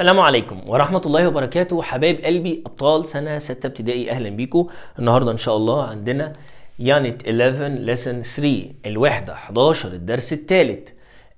السلام عليكم ورحمة الله وبركاته حبايب قلبي أبطال سنة ستة ابتدائي أهلا بيكم النهاردة إن شاء الله عندنا يانت 11 lesson 3 الوحدة 11 الدرس الثالث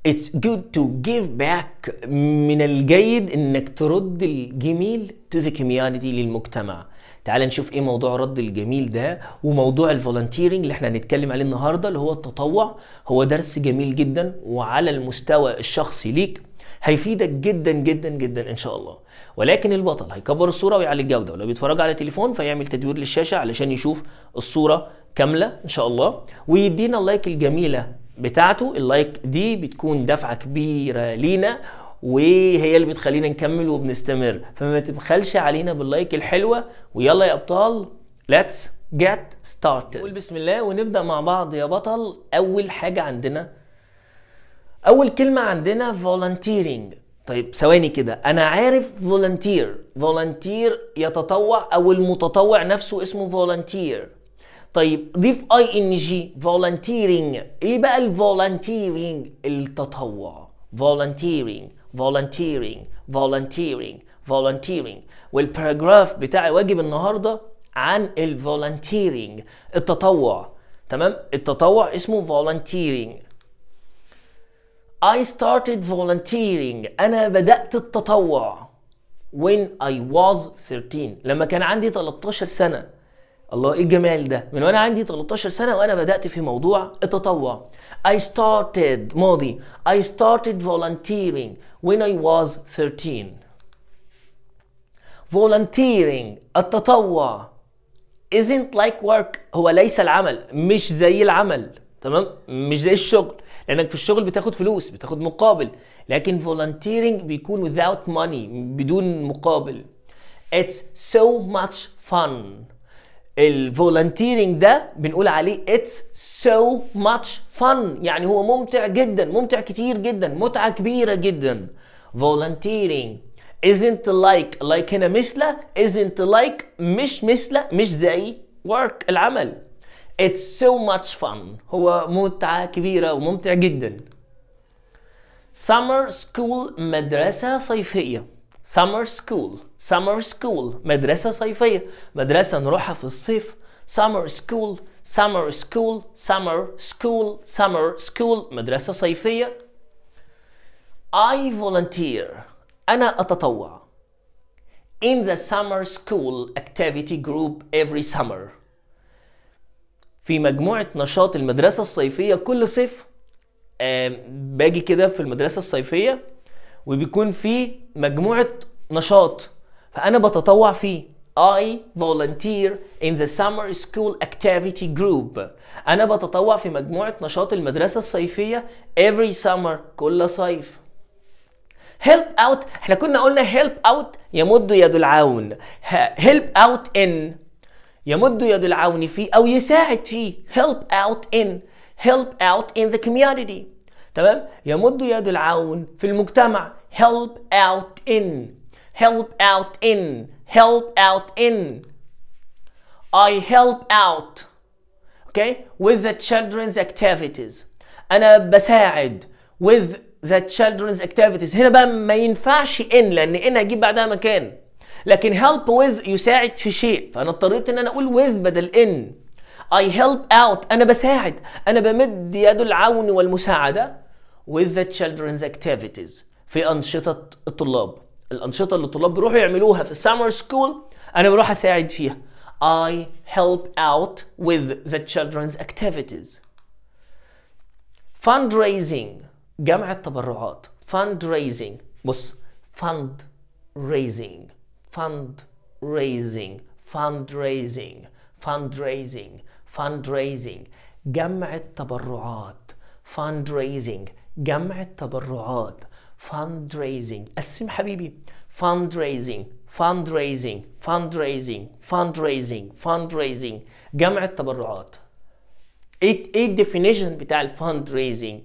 It's good to give back من الجيد إنك ترد الجميل to the community للمجتمع تعال نشوف ايه موضوع رد الجميل ده وموضوع الفولنتيرنج اللي احنا هنتكلم عليه النهارده اللي هو التطوع هو درس جميل جدا وعلى المستوى الشخصي ليك هيفيدك جدا جدا جدا ان شاء الله ولكن البطل هيكبر الصوره ويعلي الجوده ولو بيتفرج على تليفون فيعمل تدوير للشاشه علشان يشوف الصوره كامله ان شاء الله ويدينا اللايك الجميله بتاعته اللايك دي بتكون دفعه كبيره لينا وهي اللي بتخلينا نكمل وبنستمر فما تبخلش علينا باللايك الحلوه ويلا يا ابطال ليتس جيت ستارتد بسم الله ونبدا مع بعض يا بطل اول حاجه عندنا اول كلمه عندنا volunteering طيب ثواني كده انا عارف فولنتير فولنتير يتطوع او المتطوع نفسه اسمه فولنتير طيب ضيف اي ان جي فولنتيرنج ايه بقى الفولنتيرنج التطوع فولنتيرنج فولنتيرنج فولنتيرنج فولنتيرنج والباراجراف بتاع واجب النهارده عن الفولنتيرنج التطوع تمام التطوع اسمه فولنتيرنج I started volunteering أنا بدأت التطوع when I was 13 لما كان عندي 13 سنة الله ايه الجمال ده من وانا عندي 13 سنة وانا بدأت في موضوع التطوع I started ماضي I started volunteering when I was 13 volunteering التطوع isn't like work هو ليس العمل مش زي العمل تمام مش زي الشغل لانك في الشغل بتاخد فلوس بتاخد مقابل لكن volunteering بيكون without money بدون مقابل it's so much fun الفولنتيرنج ده بنقول عليه اتس سو ماتش فن يعني هو ممتع جدا ممتع كتير جدا متعه كبيره جدا فولنتيرنج isn't like like هنا مثله isn't like مش مثله مش زي work العمل It's so much fun هو متعة كبيرة وممتع جدا Summer school مدرسة صيفية Summer school Summer school مدرسة صيفية مدرسة نروحها في الصيف Summer school Summer school Summer school Summer school مدرسة صيفية I volunteer أنا أتطوع in the summer school activity group every summer في مجموعة نشاط المدرسة الصيفية كل صيف آه، باجي كده في المدرسة الصيفية وبيكون في مجموعة نشاط فأنا بتطوع فيه I volunteer in the summer school activity group أنا بتطوع في مجموعة نشاط المدرسة الصيفية every summer كل صيف help out احنا كنا قلنا help out يمد يد العون help out in يمد يد العون فيه أو يساعد فيه help out in help out in the community تمام يمد يد العون في المجتمع help out in help out in help out in I help out okay with the children's activities أنا بساعد with the children's activities هنا بقى ما ينفعش ان لأن ان هجيب بعدها مكان لكن help with يساعد في شيء فانا اضطريت ان انا اقول with بدل ان I help out انا بساعد انا بمد يد العون والمساعده with the children's activities في انشطه الطلاب الانشطه اللي الطلاب بيروحوا يعملوها في summer school انا بروح اساعد فيها I help out with the children's activities fundraising جمع التبرعات fundraising بص fundraising fundraising fundraising fundraising fundraising جمع التبرعات fundraising جمع التبرعات fundraising قسم حبيبي fundraising fundraising fundraising fundraising fundraising جمع التبرعات ايه ايه الديفينيشن بتاع fundraising?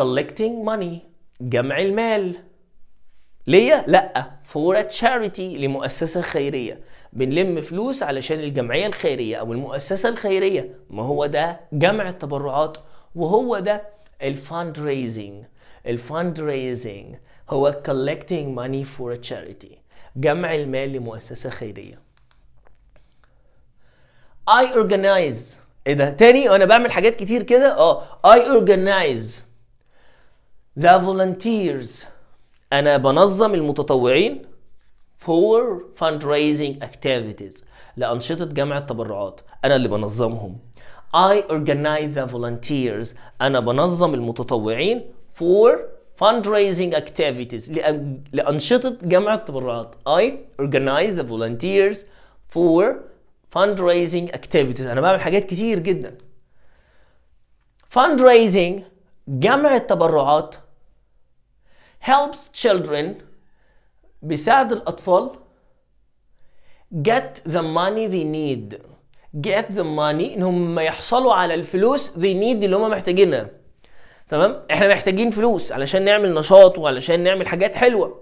collecting money جمع المال ليا لا فور تشاريتي لمؤسسه خيريه بنلم فلوس علشان الجمعيه الخيريه او المؤسسه الخيريه ما هو ده جمع التبرعات وهو ده الفاند ريزنج الفاند ريزنج هو collecting money for a charity جمع المال لمؤسسه خيريه I organize ايه ده تاني انا بعمل حاجات كتير كده اه I organize the volunteers أنا بنظم المتطوعين for fundraising activities لأنشطة جمع التبرعات أنا اللي بنظمهم I organize the volunteers أنا بنظم المتطوعين for fundraising activities لأنشطة جمع التبرعات I organize the volunteers for fundraising activities أنا بعمل حاجات كتير جدا fundraising جمع التبرعات helps children بيساعد الأطفال get the money they need get the money إن هم يحصلوا على الفلوس they need اللي هم محتاجينها تمام احنا محتاجين فلوس علشان نعمل نشاط وعلشان نعمل حاجات حلوه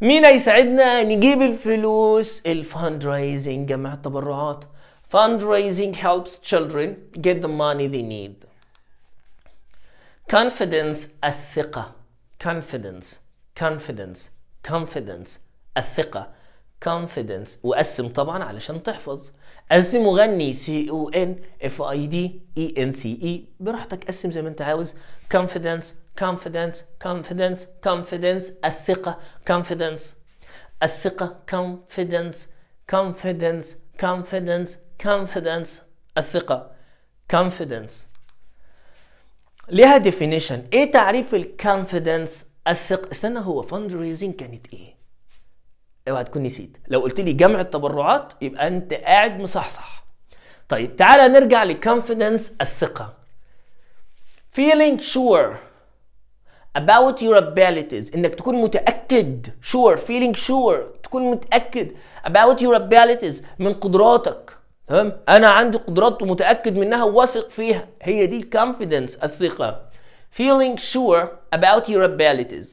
مين هيساعدنا نجيب الفلوس الفاند رايزنج جمع التبرعات فاند رايزنج helps children get the money they need confidence الثقه confidence confidence confidence الثقة confidence وقسم طبعا علشان تحفظ قسم وغني c o n f i d e n c e براحتك قسم زي ما انت عاوز confidence confidence confidence confidence الثقة confidence الثقة confidence confidence confidence confidence الثقة confidence ليها ديفينيشن ايه تعريف الكونفيدنس الثق استنى هو فند ريزنج كانت ايه اوعى تكون نسيت لو قلت لي جمع التبرعات يبقى انت قاعد مصحصح طيب تعالى نرجع لكونفيدنس الثقه feeling sure about your abilities انك تكون متاكد sure feeling sure تكون متاكد about your abilities من قدراتك تمام انا عندي قدرات ومتاكد منها وواثق فيها هي دي الكونفيدنس الثقه feeling sure about your abilities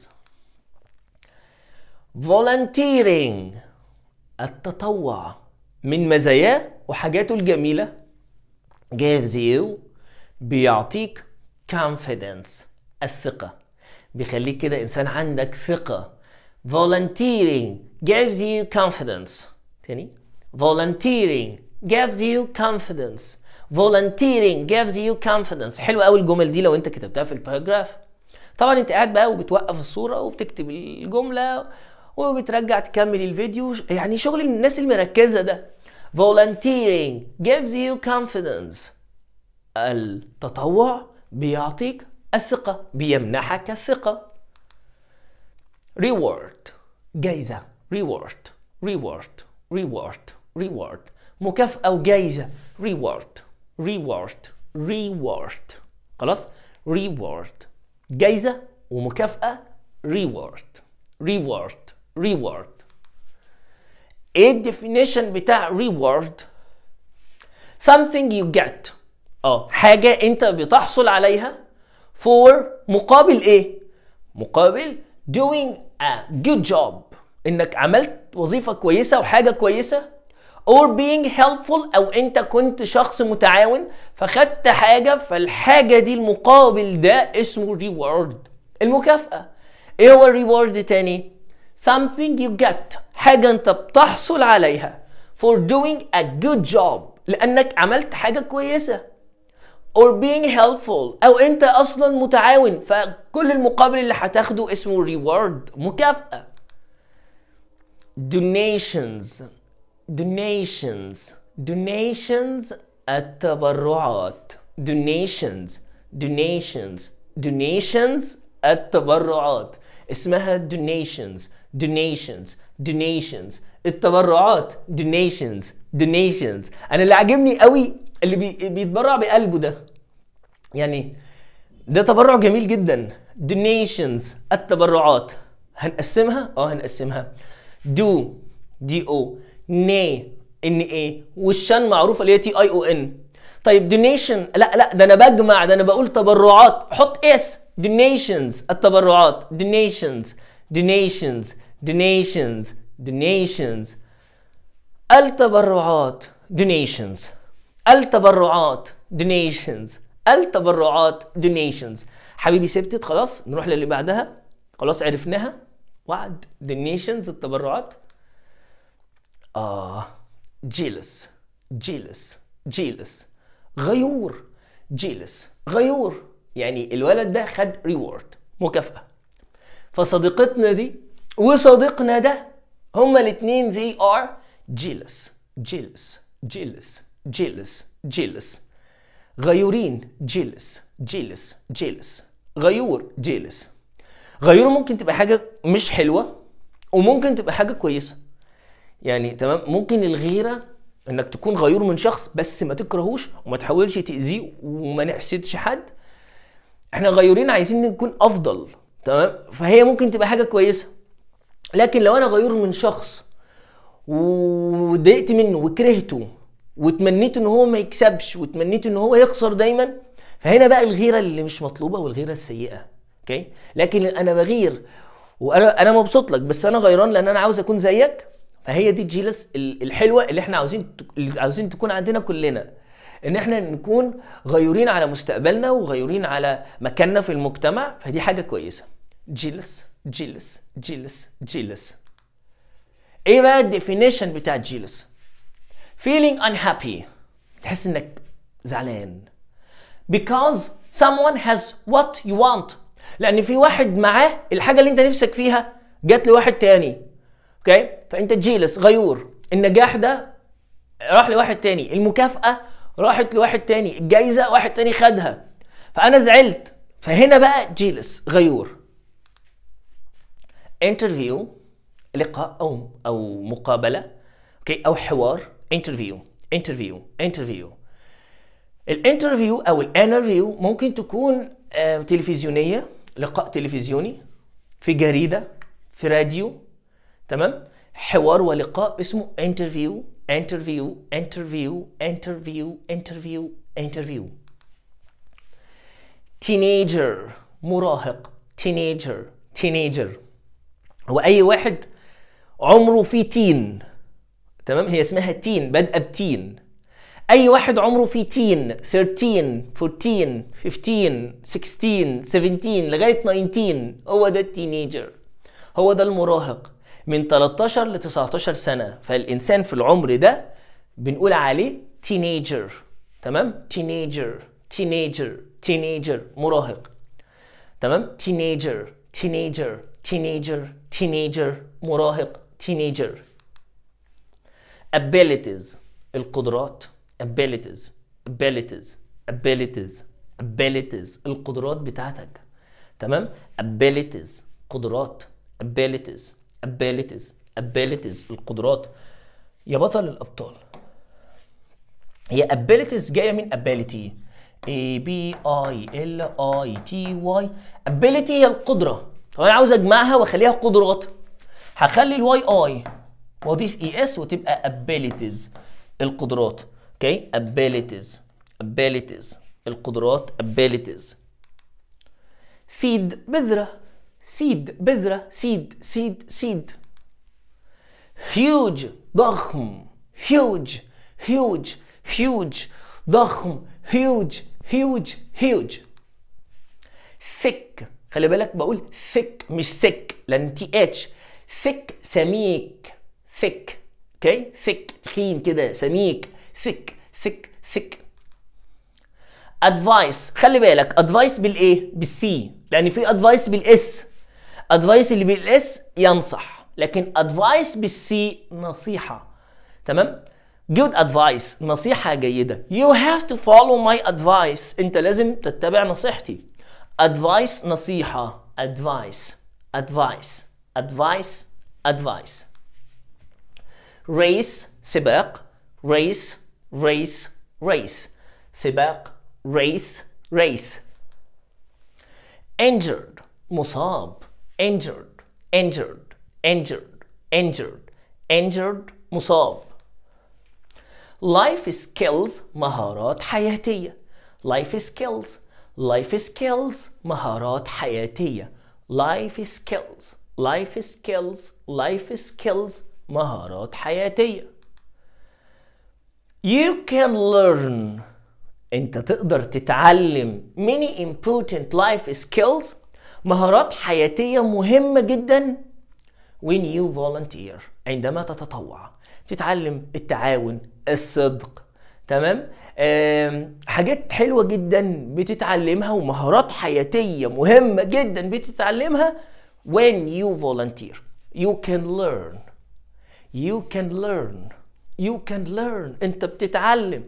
volunteering التطوع من مزاياه وحاجاته الجميله gives you بيعطيك confidence الثقه بيخليك كده انسان عندك ثقه volunteering gives you confidence تاني volunteering gives you confidence volunteering gives you confidence حلو قوي الجمل دي لو انت كتبتها في الباراجراف طبعا انت قاعد بقى وبتوقف الصوره وبتكتب الجمله وبترجع تكمل الفيديو يعني شغل الناس المركزه ده volunteering gives you confidence التطوع بيعطيك الثقة بيمنحك الثقة reward جايزة reward reward reward reward مكافأة وجايزة reward reward reward خلاص reward جايزة ومكافأة reward reward reward ايه الديفينيشن بتاع reward something you get اه حاجة انت بتحصل عليها for مقابل ايه مقابل doing a good job انك عملت وظيفة كويسة وحاجة كويسة or being helpful او انت كنت شخص متعاون فخدت حاجه فالحاجه دي المقابل ده اسمه reward المكافاه ايه هو الريورد تاني something you get حاجه انت بتحصل عليها for doing a good job لانك عملت حاجه كويسه or being helpful او انت اصلا متعاون فكل المقابل اللي هتاخده اسمه reward مكافاه donations donations donations التبرعات donations donations donations التبرعات اسمها donations donations donations التبرعات donations donations انا اللي عاجبني قوي اللي بي بيتبرع بقلبه ده يعني ده تبرع جميل جدا donations التبرعات هنقسمها اه هنقسمها do دي او ني ان ايه والشان معروفه اللي هي تي اي او ان طيب دونيشن لا لا ده انا بجمع ده انا بقول تبرعات حط اس دونيشنز التبرعات دونيشنز دونيشنز دونيشنز دونيشنز التبرعات دونيشنز التبرعات دونيشنز التبرعات دونيشنز حبيبي سبتت خلاص نروح للي بعدها خلاص عرفناها وعد دونيشنز التبرعات آه جيلس جيلس جيلس غيور جيلس غيور يعني الولد ده خد ريورد مكافأة فصديقتنا دي وصديقنا ده هما الاتنين زي ار جيلس جيلس جيلس جيلس جيلس غيورين جيلس جيلس جيلس غيور جيلس غيور ممكن تبقى حاجة مش حلوة وممكن تبقى حاجة كويسة يعني تمام ممكن الغيره انك تكون غيور من شخص بس ما تكرهوش وما تحاولش تاذيه وما نحسدش حد احنا غيورين عايزين نكون افضل تمام فهي ممكن تبقى حاجه كويسه لكن لو انا غيور من شخص وضايقت منه وكرهته وتمنيت ان هو ما يكسبش وتمنيت ان هو يخسر دايما فهنا بقى الغيره اللي مش مطلوبه والغيره السيئه اوكي لكن انا بغير وانا انا مبسوط لك بس انا غيران لان انا عاوز اكون زيك فهي دي الجيلس الحلوه اللي احنا عاوزين عاوزين تكون عندنا كلنا ان احنا نكون غيورين على مستقبلنا وغيورين على مكاننا في المجتمع فدي حاجه كويسه جيلس جيلس جيلس جيلس ايه بقى الديفينيشن بتاع جيلس feeling unhappy تحس انك زعلان because someone has what you want لان في واحد معاه الحاجه اللي انت نفسك فيها جات لواحد تاني اوكي فانت جيلس غيور النجاح ده راح لواحد تاني المكافاه راحت لواحد تاني الجايزه واحد تاني خدها فانا زعلت فهنا بقى جيلس غيور انترفيو لقاء او او مقابله اوكي او حوار انترفيو انترفيو انترفيو الانترفيو او الانترفيو ممكن تكون آه، تلفزيونيه لقاء تلفزيوني في جريده في راديو تمام حوار ولقاء اسمه انترفيو انترفيو انترفيو انترفيو انترفيو انترفيو تينيجر مراهق تينيجر تينيجر هو اي واحد عمره في تين تمام هي اسمها تين بدا بتين اي واحد عمره في تين 13 14 15 16 17 لغايه 19 هو ده التينيجر هو ده المراهق من 13 ل 19 سنه فالانسان في العمر ده بنقول عليه تينيجر تمام تينيجر تينيجر تينيجر مراهق تمام تينيجر تينيجر تينيجر تينيجر مراهق تينيجر abilities القدرات abilities abilities abilities abilities القدرات بتاعتك تمام abilities قدرات abilities abilities abilities القدرات يا بطل الابطال هي abilities جايه من ability A B I L I T Y ability هي القدره طب انا عاوز اجمعها واخليها قدرات هخلي الواي اي واضيف اي e اس وتبقى abilities القدرات اوكي abilities abilities القدرات abilities seed بذره سيد بذرة سيد سيد سيد هيوج ضخم هيوج هيوج هيوج ضخم هيوج هيوج هيوج ثيك خلي بالك بقول ثيك مش sick لان تي اتش ثيك سميك ثيك اوكي ثيك تخين كده سميك ثيك ثيك ثيك ادفايس خلي بالك ادفايس بالايه بالسي لان في ادفايس بالاس ادفايس اللي بالاس ينصح لكن ادفايس بالسي نصيحه تمام جود ادفايس نصيحه جيده يو هاف تو فولو ماي ادفايس انت لازم تتبع نصيحتي ادفايس نصيحه ادفايس ادفايس ادفايس ادفايس ريس سباق ريس ريس ريس سباق ريس ريس انجرد مصاب injured injured injured injured injured مصاب life skills مهارات حياتية life skills life skills مهارات حياتية life skills life skills life skills مهارات حياتية you can learn انت تقدر تتعلم many important life skills مهارات حياتية مهمة جدا when you volunteer عندما تتطوع تتعلم التعاون الصدق تمام حاجات حلوة جدا بتتعلمها ومهارات حياتية مهمة جدا بتتعلمها when you volunteer you can learn you can learn you can learn انت بتتعلم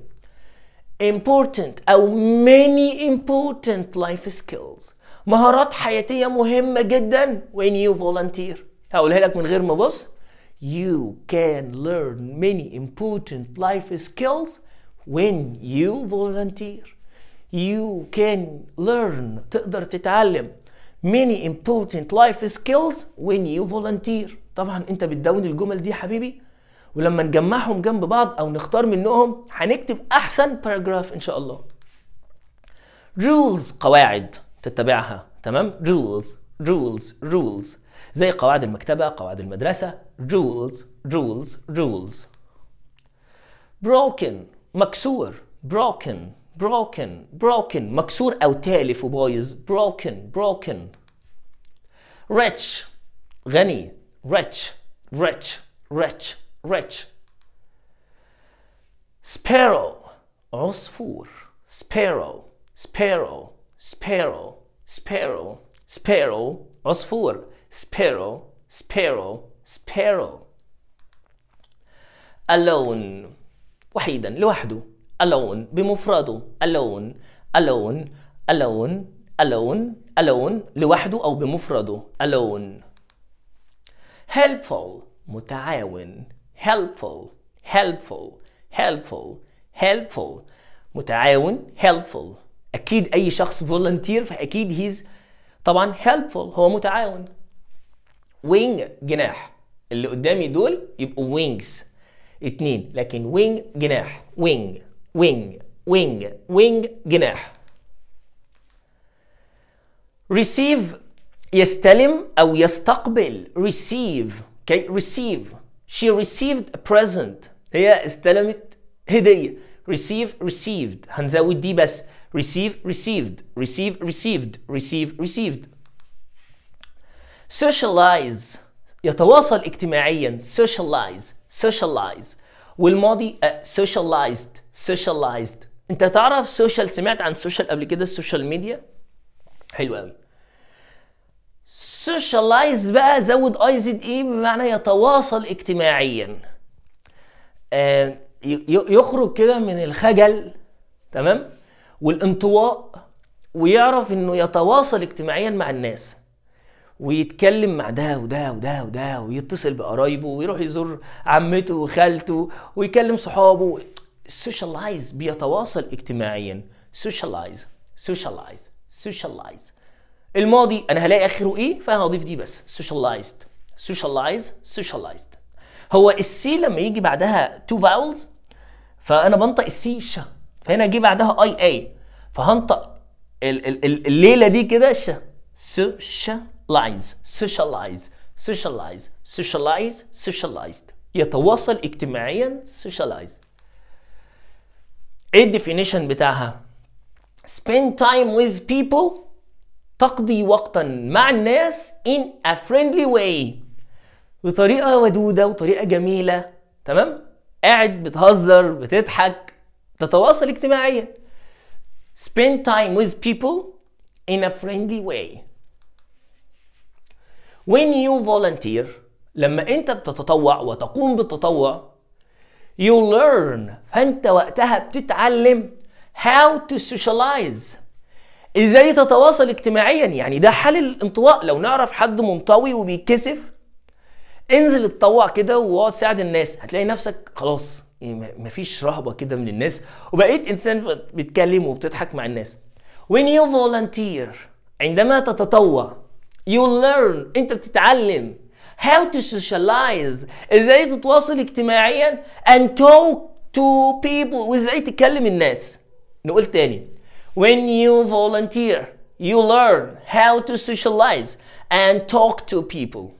important او many important life skills مهارات حياتية مهمة جدا when you volunteer هقولها لك من غير ما ابص You can learn many important life skills when you volunteer You can learn تقدر تتعلم many important life skills when you volunteer طبعا انت بتدون الجمل دي حبيبي ولما نجمعهم جنب بعض او نختار منهم هنكتب احسن paragraph ان شاء الله rules قواعد تتبعها تمام rules rules rules زي قواعد المكتبة قواعد المدرسة rules rules rules broken مكسور broken broken broken مكسور أو تالف وبايظ broken broken rich غني rich rich rich rich sparrow عصفور sparrow sparrow sparrow sparrow sparrow عصفور sparrow sparrow sparrow alone وحيدا لوحده alone بمفرده alone alone alone alone alone لوحده أو بمفرده alone helpful متعاون helpful helpful helpful helpful متعاون helpful اكيد اي شخص فولنتير فاكيد هيز طبعا هيلبفول هو متعاون وينج جناح اللي قدامي دول يبقوا وينجز اتنين لكن وينج جناح وينج وينج وينج وينج جناح ريسيف يستلم او يستقبل ريسيف اوكي ريسيف شي ريسيفد بريزنت هي استلمت هديه ريسيف ريسيفد هنزود دي بس receive received receive received receive received socialize يتواصل اجتماعيا socialize socialize والماضي uh, socialized socialized انت تعرف social سمعت عن social قبل كده social media حلو قوي socialize بقى زود اي زد اي بمعنى يتواصل اجتماعيا آه يخرج كده من الخجل تمام والانطواء ويعرف انه يتواصل اجتماعيا مع الناس ويتكلم مع ده وده وده وده ويتصل بقرايبه ويروح يزور عمته وخالته ويكلم صحابه سوشيالايز بيتواصل اجتماعيا سوشيالايز سوشيالايز سوشيالايز الماضي انا هلاقي اخره ايه فهضيف دي بس سوشيالايزد سوشيالايز سوشيالايزد هو السي لما يجي بعدها تو فاولز فانا بنطق السي ش فهنا جه بعدها اي اي فهنطق الليله دي كده ش سوشاليز سوشاليز سوشاليز سوشاليز سوشيالايزد يتواصل اجتماعيا سوشاليز ايه الديفينيشن بتاعها spend time with people تقضي وقتا مع الناس in a friendly way بطريقه ودوده وطريقه جميله تمام قاعد بتهزر بتضحك تتواصل اجتماعيا Spend time with people in a friendly way. When you volunteer, لما أنت بتتطوع وتقوم بالتطوع, you learn فأنت وقتها بتتعلم how to socialize ازاي تتواصل اجتماعيا يعني ده حال الانطواء لو نعرف حد منطوي وبيتكسف انزل اتطوع كده واقعد ساعد الناس هتلاقي نفسك خلاص مفيش رهبه كده من الناس وبقيت انسان بتكلم وبتضحك مع الناس when you volunteer عندما تتطوع you learn انت بتتعلم how to socialize ازاي تتواصل اجتماعيا and talk to people وازاي تكلم الناس نقول تاني when you volunteer you learn how to socialize and talk to people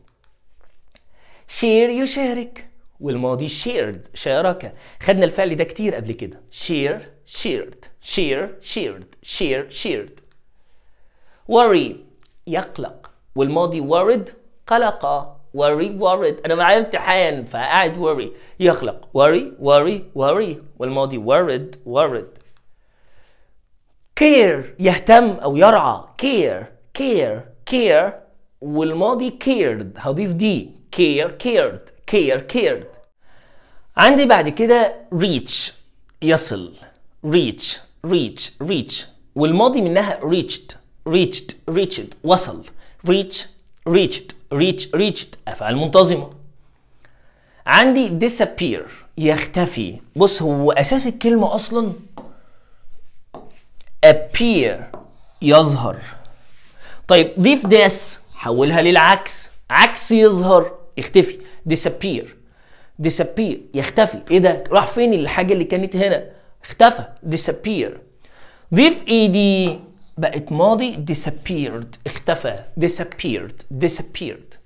share يشارك والماضي شيرد شاركة خدنا الفعل ده كتير قبل كده شير شيرد شير شيرد شير شيرد worry يقلق والماضي worried قلق worry worried أنا معايا امتحان فقاعد worry يقلق worry worry worry والماضي worried worried care يهتم أو يرعى care care care والماضي cared هضيف دي care cared care cared عندي بعد كده reach يصل reach reach reach والماضي منها reached reached reached وصل reach reached reach reached أفعال منتظمة عندي disappear يختفي بص هو أساس الكلمة أصلا appear يظهر طيب ضيف this حولها للعكس عكس يظهر يختفي disappear disappear يختفي ايه ده راح فين الحاجه اللي كانت هنا اختفى disappear ضيف اي دي بقت ماضي disappeared اختفى disappeared disappeared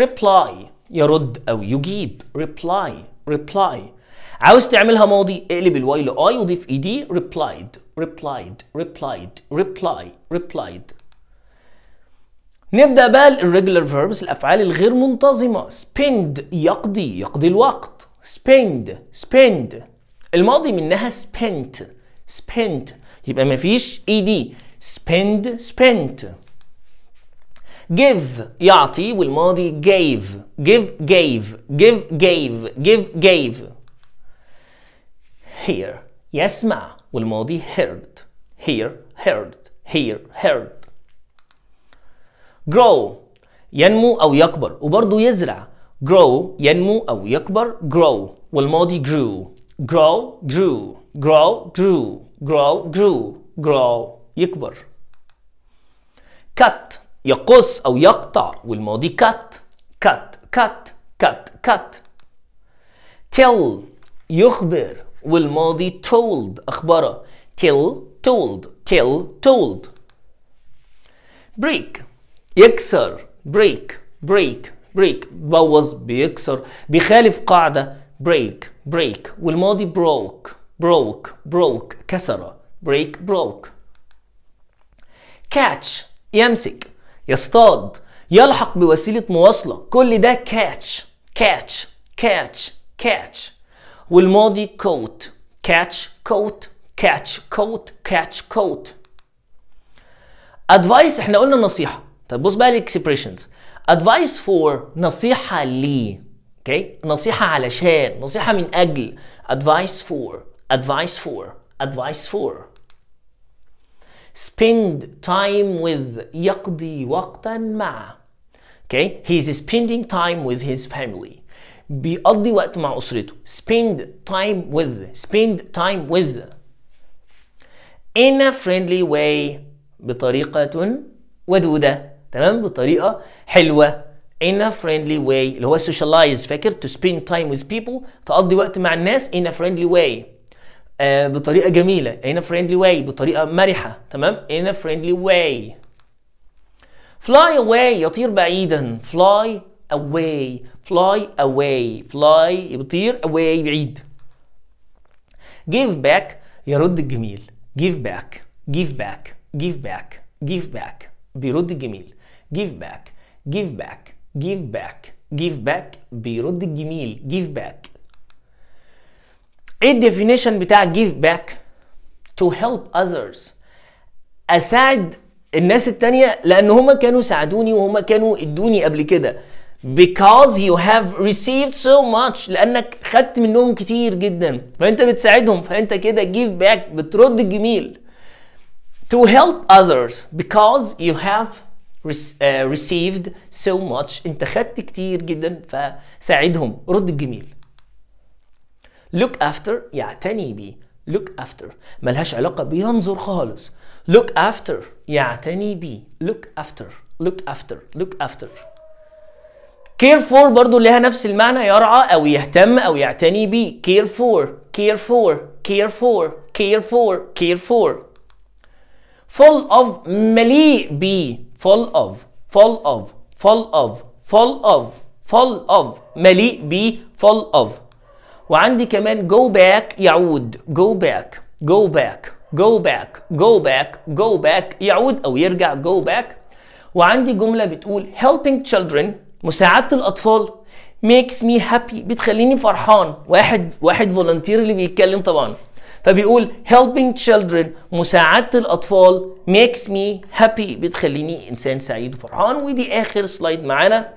reply يرد او يجيب reply reply عاوز تعملها ماضي اقلب الواي لاي وضيف اي e دي replied replied replied reply replied نبدأ بقى الريجولار فيربس الأفعال الغير منتظمة spend يقضي يقضي الوقت spend spend الماضي منها spent spent يبقى مفيش اي دي spend spent give يعطي والماضي gave give gave give gave give gave hear يسمع والماضي heard hear heard hear heard grow ينمو أو يكبر وبرضه يزرع grow ينمو أو يكبر grow والماضي grew grow grew grow grew grow grew grow يكبر cut يقص أو يقطع والماضي cut cut cut cut cut tell يخبر والماضي told أخبره tell told tell told break يكسر بريك بريك بريك بوظ بيكسر بيخالف قاعدة بريك بريك والماضي بروك بروك بروك كسر بريك بروك كاتش يمسك يصطاد يلحق بوسيلة مواصلة كل ده كاتش كاتش كاتش كاتش والماضي كوت كاتش كوت كاتش كوت كاتش كوت ادفايس احنا قلنا نصيحه طيب بص بقى الاكسبريشنز ادفايس فور نصيحه لي اوكي نصيحه علشان نصيحه من اجل advice for advice for advice for spend time with يقضي وقتا مع okay he is spending time with his family بيقضي وقت مع أسرته spend time with spend time with in a friendly way بطريقة ودودة تمام بطريقه حلوه in a friendly way اللي هو socialize فاكر to spend time with people تقضي وقت مع الناس in a friendly way آه بطريقه جميله in a friendly way بطريقه مرحه تمام in a friendly way fly away يطير بعيدا fly away fly away fly يطير away بعيد give back يرد الجميل give back give back give back give back بيرد الجميل give back give back give back give back بيرد الجميل give back ايه الديفينيشن بتاع give back to help others اساعد الناس التانية لان هما كانوا ساعدوني وهما كانوا ادوني قبل كده because you have received so much لانك خدت منهم كتير جدا فانت بتساعدهم فانت كده give back بترد الجميل to help others because you have received so much انت خدت كتير جدا فساعدهم رد الجميل look after يعتني بي look after ملهاش علاقة بينظر خالص look after يعتني بي look after look after look after care for برضو لها نفس المعنى يرعى أو يهتم أو يعتني بي care for care for care for care for care for full of مليء بي full of full of full of full of full of مليء ب full of وعندي كمان go back يعود go back go back go back go back go back يعود او يرجع go back وعندي جمله بتقول helping children مساعده الاطفال makes me happy بتخليني فرحان واحد واحد فولنتير اللي بيتكلم طبعا فبيقول helping children مساعدة الأطفال makes me happy بتخليني إنسان سعيد وفرحان ودي آخر سلايد معانا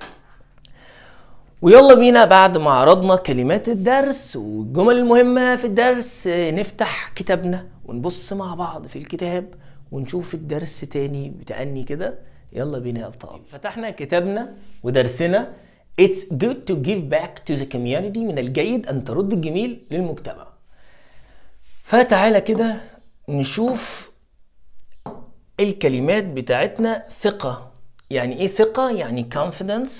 ويلا بينا بعد ما عرضنا كلمات الدرس والجمل المهمة في الدرس نفتح كتابنا ونبص مع بعض في الكتاب ونشوف الدرس تاني بتأني كده يلا بينا يا أبطال فتحنا كتابنا ودرسنا It's good to give back to the community من الجيد أن ترد الجميل للمجتمع فتعالى كده نشوف الكلمات بتاعتنا ثقة يعني ايه ثقة؟ يعني confidence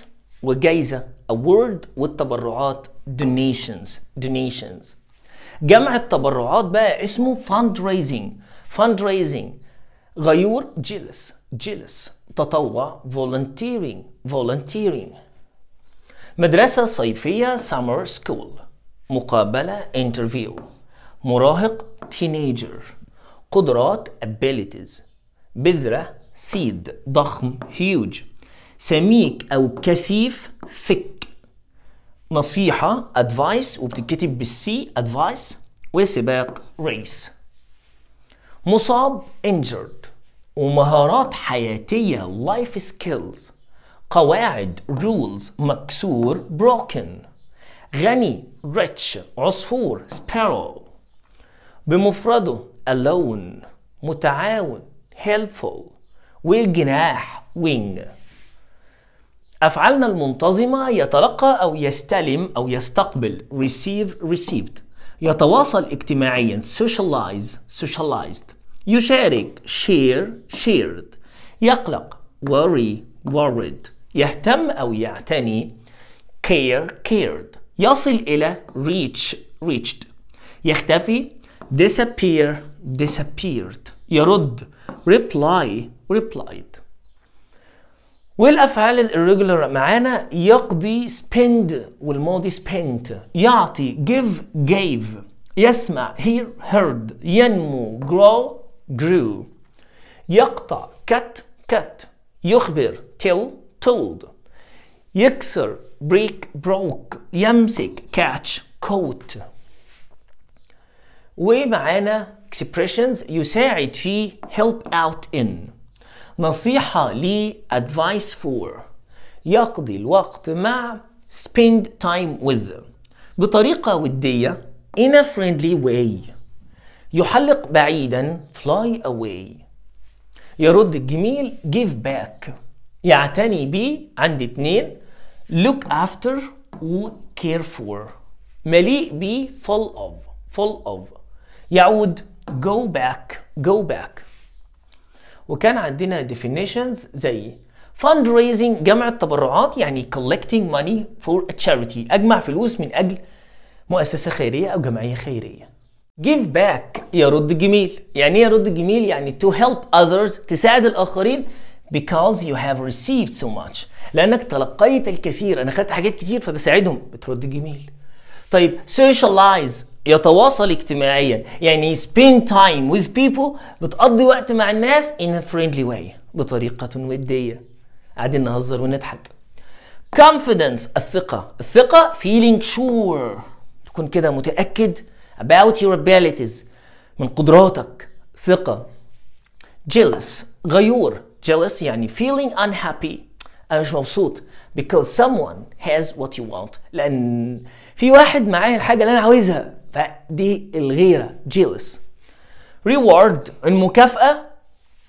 وجايزة award والتبرعات donations donations جمع التبرعات بقى اسمه fundraising fundraising غيور جلس جلس تطوع volunteering volunteering مدرسة صيفية summer school مقابلة interview مراهق teenager قدرات abilities بذرة seed ضخم huge سميك أو كثيف thick نصيحة advice وبتتكتب بالسي advice وسباق race مصاب injured ومهارات حياتية life skills قواعد rules مكسور broken غني rich عصفور sparrow بمفرده alone متعاون helpful والجناح wing أفعالنا المنتظمة يتلقى أو يستلم أو يستقبل receive received يتواصل اجتماعيا socialize socialized يشارك share shared يقلق worry worried يهتم أو يعتني care cared يصل إلى reach reached يختفي disappear disappeared يرد reply replied والأفعال الirregular معانا يقضي spend والماضي spent يعطي give gave يسمع hear heard ينمو grow grew يقطع cut cut يخبر tell told يكسر break broke يمسك catch caught ومعانا expressions يساعد في help out in نصيحة ل advice for يقضي الوقت مع spend time with بطريقة ودية in a friendly way يحلق بعيدا fly away يرد الجميل give back يعتني بي عند اتنين look after و care for مليء بي full of full of يعود go back go back وكان عندنا definitions زي fundraising جمع التبرعات يعني collecting money for a charity أجمع فلوس من أجل مؤسسة خيرية أو جمعية خيرية give back يرد جميل يعني إيه يرد جميل يعني to help others تساعد الآخرين because you have received so much لأنك تلقيت الكثير أنا خدت حاجات كتير فبساعدهم بترد جميل طيب socialize يتواصل اجتماعيا يعني spend time with people بتقضي وقت مع الناس in a friendly way بطريقة ودية قاعدين نهزر ونضحك confidence الثقة الثقة feeling sure تكون كده متأكد about your abilities من قدراتك ثقة jealous غيور jealous يعني feeling unhappy أنا مش مبسوط because someone has what you want لأن في واحد معايا الحاجه اللي انا عاوزها فدي الغيره jealous ريورد المكافاه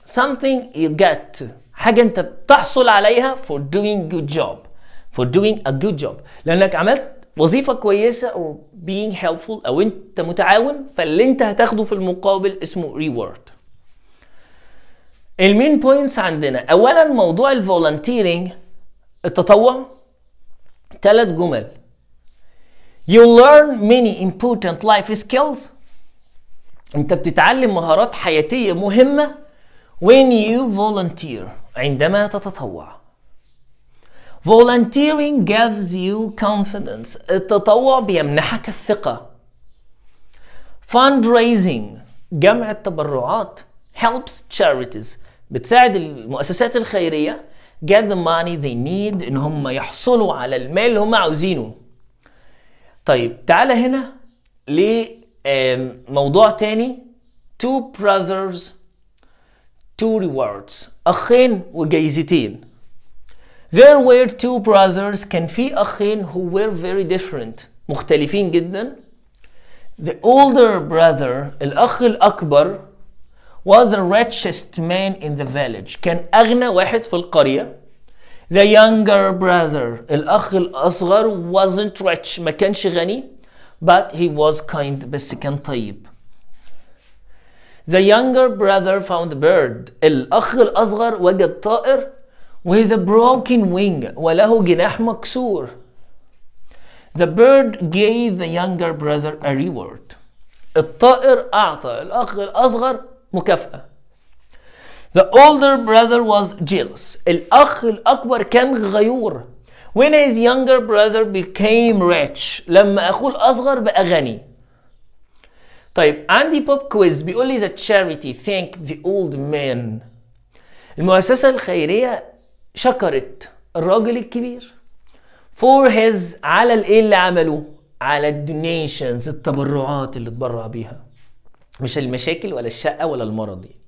something you get حاجه انت بتحصل عليها for doing good job for doing a good job لانك عملت وظيفه كويسه او being helpful او انت متعاون فاللي انت هتاخده في المقابل اسمه reward المين بوينتس عندنا اولا موضوع الفولنتيرنج التطوع ثلاث جمل You learn many important life skills. أنت بتتعلم مهارات حياتية مهمة when you volunteer عندما تتطوع. Volunteering gives you confidence. التطوع بيمنحك الثقة. Fundraising جمع التبرعات helps charities بتساعد المؤسسات الخيرية get the money they need إن هم يحصلوا على المال اللي هم عاوزينه. طيب تعال هنا لموضوع تاني two brothers two rewards أخين وجايزتين There were two brothers كان في أخين who were very different مختلفين جدا The older brother الأخ الأكبر was the richest man in the village كان أغنى واحد في القرية The younger brother, الأخ الأصغر, wasn't rich, ما كانش غني, but he was kind بس كان طيب. The younger brother found a bird. الأخ الأصغر وجد طائر with a broken wing وله جناح مكسور. The bird gave the younger brother a reward. الطائر أعطى الأخ الأصغر مكافأة. The older brother was jealous. الأخ الأكبر كان غيور. When his younger brother became rich. لما أخوه الأصغر بقى غني. طيب عندي بوب كويز بيقول لي the charity thank the old man. المؤسسة الخيرية شكرت الراجل الكبير. For his على الإيه اللي عملوه؟ على الدونيشنز التبرعات اللي اتبرع بيها. مش المشاكل ولا الشقة ولا المرض دي. يعني.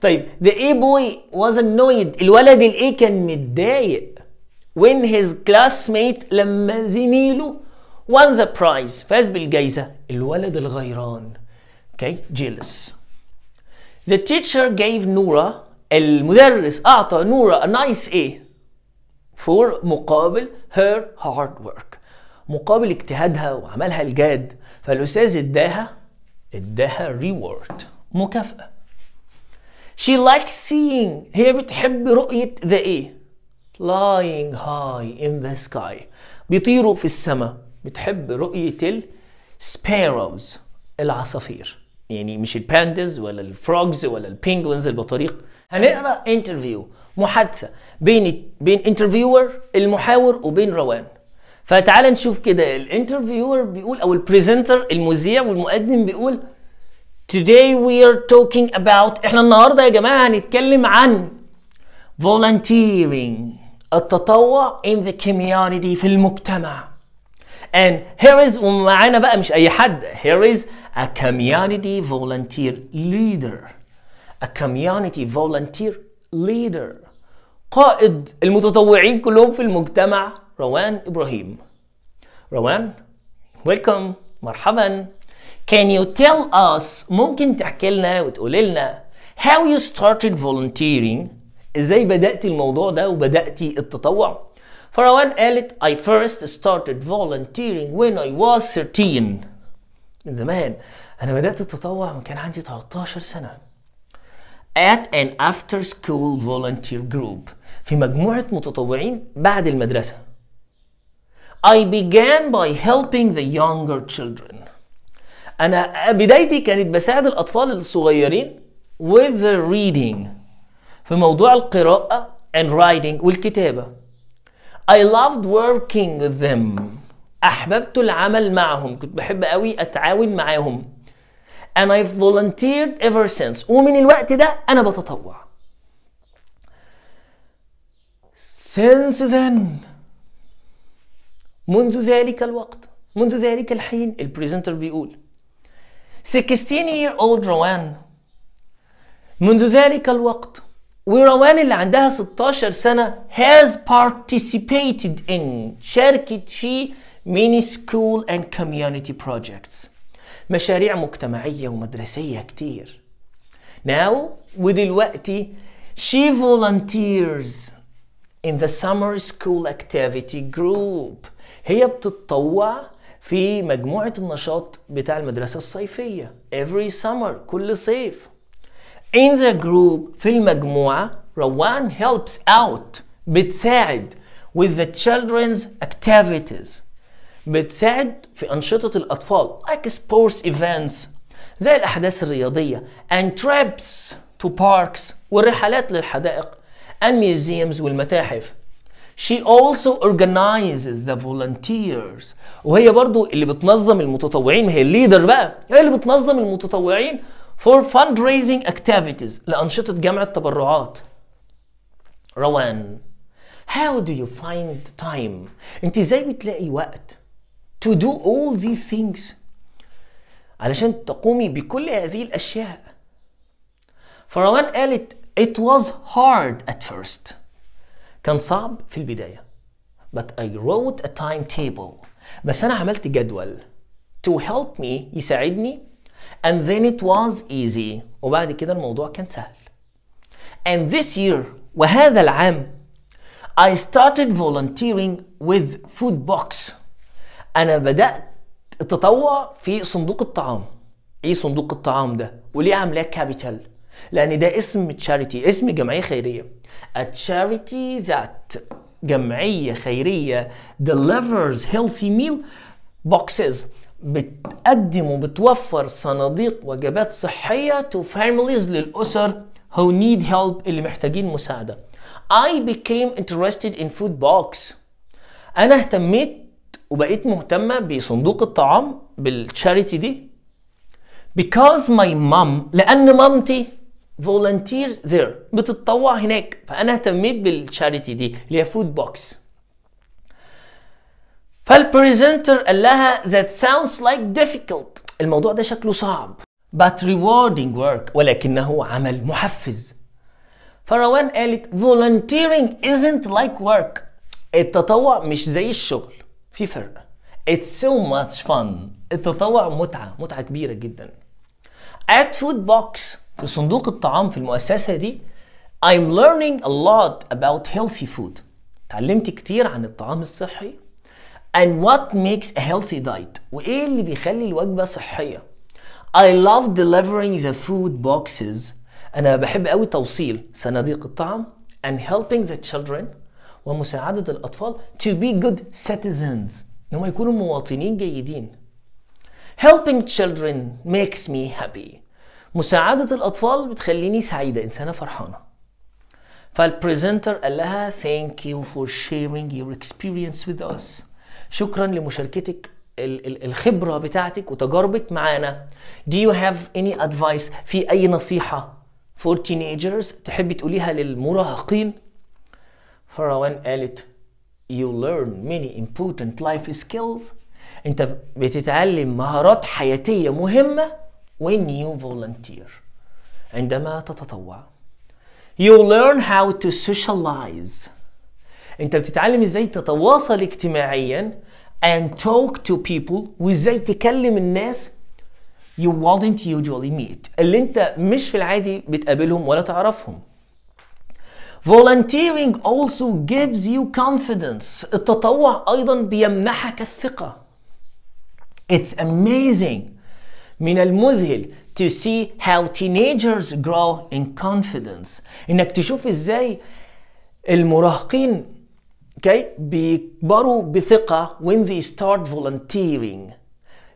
طيب the A boy was annoyed الولد الاي كان متضايق when his classmate لما زميله won the prize فاز بالجايزة الولد الغيران okay jealous the teacher gave نورا المدرس أعطى نورا a nice A for مقابل her hard work مقابل اجتهادها وعملها الجاد فالأستاذ اداها اداها reward مكافأة She likes seeing هي بتحب رؤية the ايه flying high in the sky بيطيروا في السماء بتحب رؤية ال sparrows العصافير يعني مش الباندز ولا الفروجز ولا البينجوينز البطريق هنقرا انترفيو محادثه بين بين انترفيور المحاور وبين روان فتعال نشوف كده الانترفيور بيقول او البريزنتر المذيع والمقدم بيقول Today we are talking about احنا النهاردة يا جماعة هنتكلم عن volunteering التطوع in the community في المجتمع. And here is ومعانا بقى مش اي حد here is a community volunteer leader. A community volunteer leader. قائد المتطوعين كلهم في المجتمع روان ابراهيم. روان welcome مرحبا can you tell us ممكن تحكي لنا وتقول لنا how you started volunteering ازاي بدأت الموضوع ده وبدأتي التطوع فروان قالت I first started volunteering when I was 13 من زمان أنا بدأت التطوع من كان عندي 13 سنة at an after school volunteer group في مجموعة متطوعين بعد المدرسة I began by helping the younger children انا بدايتي كانت بساعد الاطفال الصغيرين with the reading في موضوع القراءة and writing والكتابة I loved working with them أحببت العمل معهم كنت بحب قوي أتعاون معاهم and I've volunteered ever since ومن الوقت ده أنا بتطوع since then منذ ذلك الوقت منذ ذلك الحين البريزنتر بيقول 16-year-old روان منذ ذلك الوقت وروان اللي عندها 16 سنة has participated in شاركت في many school and community projects مشاريع مجتمعية ومدرسية كتير now ودلوقتي she volunteers in the summer school activity group هي بتتطوع في مجموعة النشاط بتاع المدرسة الصيفية every summer كل صيف in the group في المجموعة روان helps out بتساعد with the children's activities بتساعد في أنشطة الأطفال like sports events زي الأحداث الرياضية and trips to parks والرحلات للحدائق and museums والمتاحف she also organizes the volunteers وهي برضو اللي بتنظم المتطوعين هي الليدر بقى هي اللي بتنظم المتطوعين for fundraising activities لأنشطة جمع التبرعات روان how do you find time انت ازاي بتلاقي وقت to do all these things علشان تقومي بكل هذه الأشياء فروان قالت it was hard at first كان صعب في البداية but I wrote a timetable بس أنا عملت جدول to help me يساعدني and then it was easy وبعد كده الموضوع كان سهل and this year وهذا العام I started volunteering with food box أنا بدأت التطوع في صندوق الطعام إيه صندوق الطعام ده وليه عاملاه كابيتال لأن ده اسم تشاريتي اسم جمعية خيرية A charity that جمعية خيرية delivers healthy meal boxes بتقدم وبتوفر صناديق وجبات صحية to families للأسر who need help اللي محتاجين مساعدة I became interested in food box أنا اهتميت وبقيت مهتمة بصندوق الطعام بالتشاريتي دي because my mom لأن مامتي فولنتير ذير بتتطوع هناك فانا اهتميت بالتشاريتي دي اللي هي فود بوكس فالبريزنتر قال لها ذات ساوندز لايك difficult الموضوع ده شكله صعب but rewarding work ولكنه عمل محفز فروان قالت volunteering isn't like work التطوع مش زي الشغل في فرق it's so much fun التطوع متعة متعة كبيرة جدا at food box في صندوق الطعام في المؤسسة دي I'm learning a lot about healthy food تعلمت كتير عن الطعام الصحي and what makes a healthy diet وايه اللي بيخلي الوجبة صحية I love delivering the food boxes انا بحب قوي توصيل صناديق الطعام and helping the children ومساعدة الأطفال to be good citizens إن هم يكونوا مواطنين جيدين helping children makes me happy مساعدة الأطفال بتخليني سعيدة إنسانة فرحانة فالبريزنتر قال لها thank you for sharing your experience with us شكرا لمشاركتك الخبرة بتاعتك وتجاربك معانا do you have any advice في أي نصيحة for teenagers تحبي تقوليها للمراهقين فروان قالت you learn many important life skills انت بتتعلم مهارات حياتية مهمة when you volunteer عندما تتطوع you learn how to socialize انت بتتعلم ازاي تتواصل اجتماعيا and talk to people وازاي تكلم الناس you wouldn't usually meet اللي انت مش في العادي بتقابلهم ولا تعرفهم Volunteering also gives you confidence التطوع أيضا بيمنحك الثقة It's amazing من المذهل to see how teenagers grow in confidence انك تشوف ازاي المراهقين كي بيكبروا بثقه when they start volunteering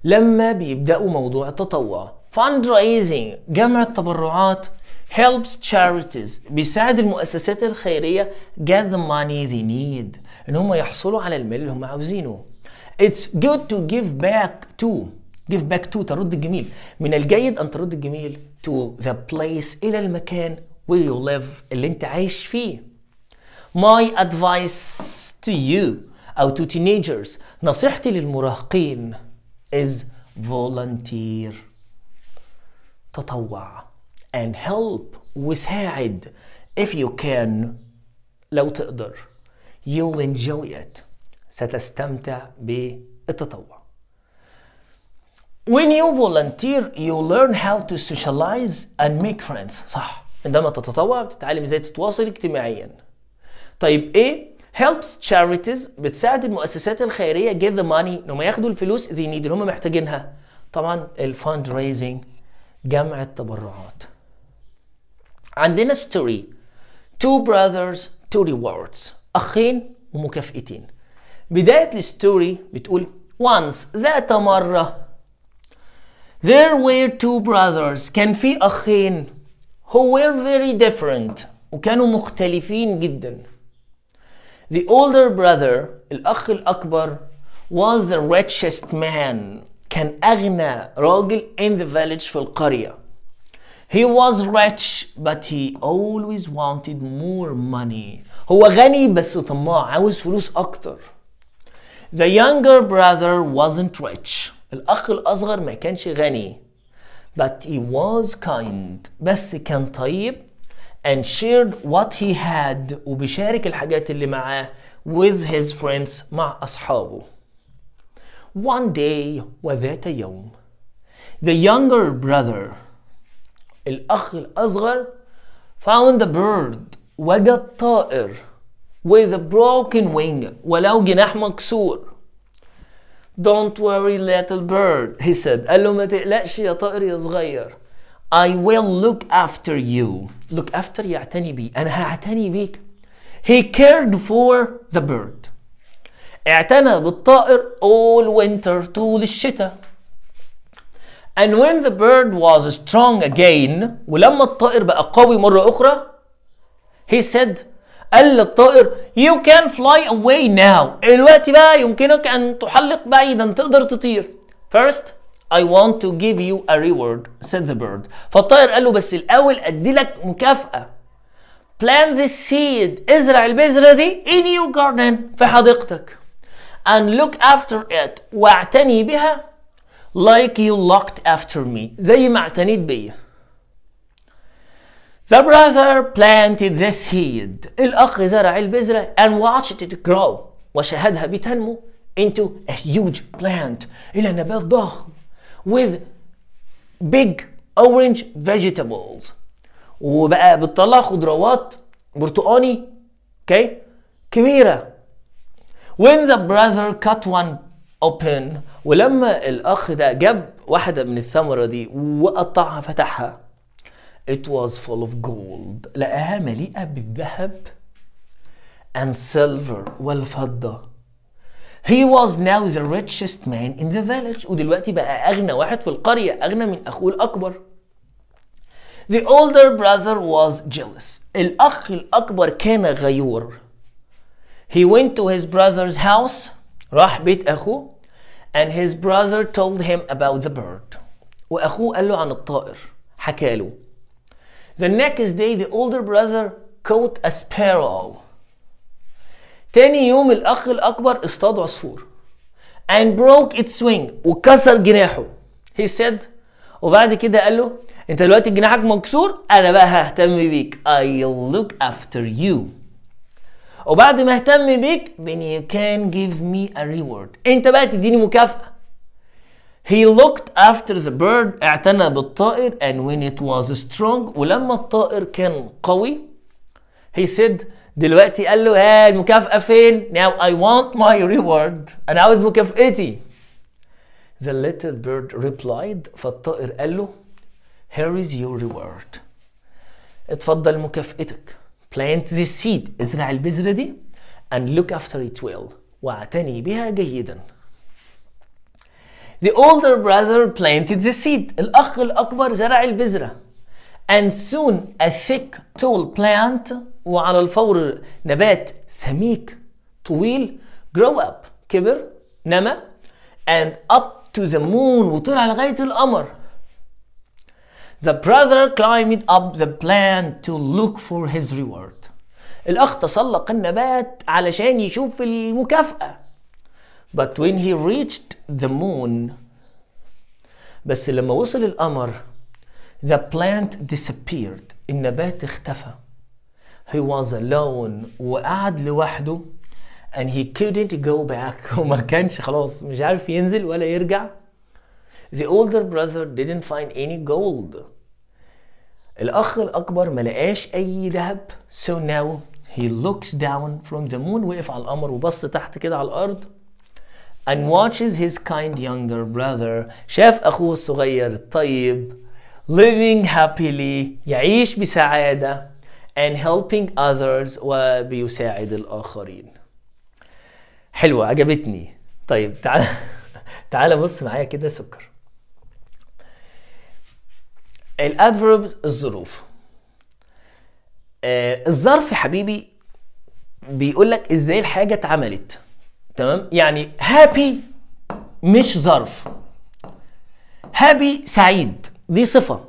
لما بيبداوا موضوع التطوع fundraising جمع التبرعات helps charities بيساعد المؤسسات الخيريه get the money they need ان هم يحصلوا على المال اللي هم عاوزينه it's good to give back to give back to ترد الجميل من الجيد أن ترد الجميل to the place إلى المكان where you live اللي أنت عايش فيه my advice to you أو to teenagers نصيحتي للمراهقين is volunteer تطوع and help وساعد if you can لو تقدر you'll enjoy it ستستمتع بالتطوع When you volunteer you learn how to socialize and make friends صح عندما تتطوع بتتعلم ازاي تتواصل اجتماعيا طيب ايه helps charities بتساعد المؤسسات الخيريه get the money ان هم ياخدوا الفلوس they need اللي هم محتاجينها طبعا الفند ريزنج جمع التبرعات عندنا story two brothers two rewards اخين ومكافئتين بدايه الستوري بتقول once ذات مره There were two brothers كان في أخين who were very different وكانوا مختلفين جدا The older brother الأخ الأكبر was the richest man كان أغنى راجل in the village في القرية He was rich but he always wanted more money هو غني بس طماع عاوز فلوس أكتر The younger brother wasn't rich الأخ الأصغر ما كانش غني but he was kind بس كان طيب and shared what he had وبيشارك الحاجات اللي معاه with his friends مع أصحابه one day وذات يوم the younger brother الأخ الأصغر found a bird وجد طائر with a broken wing ولو جناح مكسور Don't worry, little bird, he said. قال له ما تقلقش يا طائر يا صغير. I will look after you. Look after يعتني بيه. أنا هعتني بيك. He cared for the bird. اعتنى بالطائر all winter طول الشتاء. And when the bird was strong again ولما الطائر بقى قوي مرة أخرى he said قال للطائر يو كان فلاي اواي ناو دلوقتي بقى يمكنك أن تحلق بعيدا تقدر تطير First I want to give you a reward said the bird فالطائر قال له بس الأول أديلك مكافأة Plant the seed ازرع البذرة دي in your garden في حديقتك and look after it واعتني بها like you looked after me زي ما اعتنيت بيا The brother planted the seed الأخ زرع البذرة and watched it grow وشاهدها بتنمو into a huge plant إلى نبات ضخم with big orange vegetables وبقى بتطلع خضروات برتقاني okay كبيرة when the brother cut one open ولما الأخ ده جاب واحدة من الثمرة دي وقطعها فتحها it was full of gold لقاها مليئة بالذهب and silver والفضة He was now the richest man in the village ودلوقتي بقى أغنى واحد في القرية أغنى من أخوه الأكبر The older brother was jealous الأخ الأكبر كان غيور He went to his brother's house راح بيت أخوه and his brother told him about the bird وأخوه قال له عن الطائر حكى له The next day the older brother caught a sparrow. تاني يوم الأخ الأكبر اصطاد عصفور. And broke its wing وكسر جناحه. He said وبعد كده قال له أنت دلوقتي جناحك مكسور أنا بقى ههتم بيك. I'll look after you. وبعد ما اهتم بيك then you can give me a reward. أنت بقى تديني مكافأة. He looked after the bird اعتنى بالطائر and when it was strong ولما الطائر كان قوي he said دلوقتي قال له ها المكافأة فين؟ Now I want my reward أنا عاوز مكافأتي The little bird replied فالطائر قال له Here is your reward اتفضل مكافأتك Plant this seed ازرع البذرة دي and look after it well واعتني بها جيداً The older brother planted the seed. الأخ الأكبر زرع البذرة. And soon a thick tall plant وعلى الفور نبات سميك طويل grow up كبر نما and up to the moon وطلع لغاية القمر. The brother climbed up the plant to look for his reward. الأخ تسلق النبات علشان يشوف المكافأة. But when he reached the moon بس لما وصل القمر the plant disappeared النبات اختفى he was alone وقعد لوحده and he couldn't go back وما كانش خلاص مش عارف ينزل ولا يرجع the older brother didn't find any gold الأخ الأكبر ما لقاش أي ذهب so now he looks down from the moon وقف على القمر وبص تحت كده على الأرض and watches his kind younger brother شاف أخوه الصغير الطيب living happily يعيش بسعادة and helping others وبيساعد الآخرين حلوة عجبتني طيب تعال تعال بص معايا كده سكر الادفربز الظروف آه الظرف يا حبيبي بيقول لك ازاي الحاجه اتعملت تمام يعني هابي مش ظرف هابي سعيد دي صفه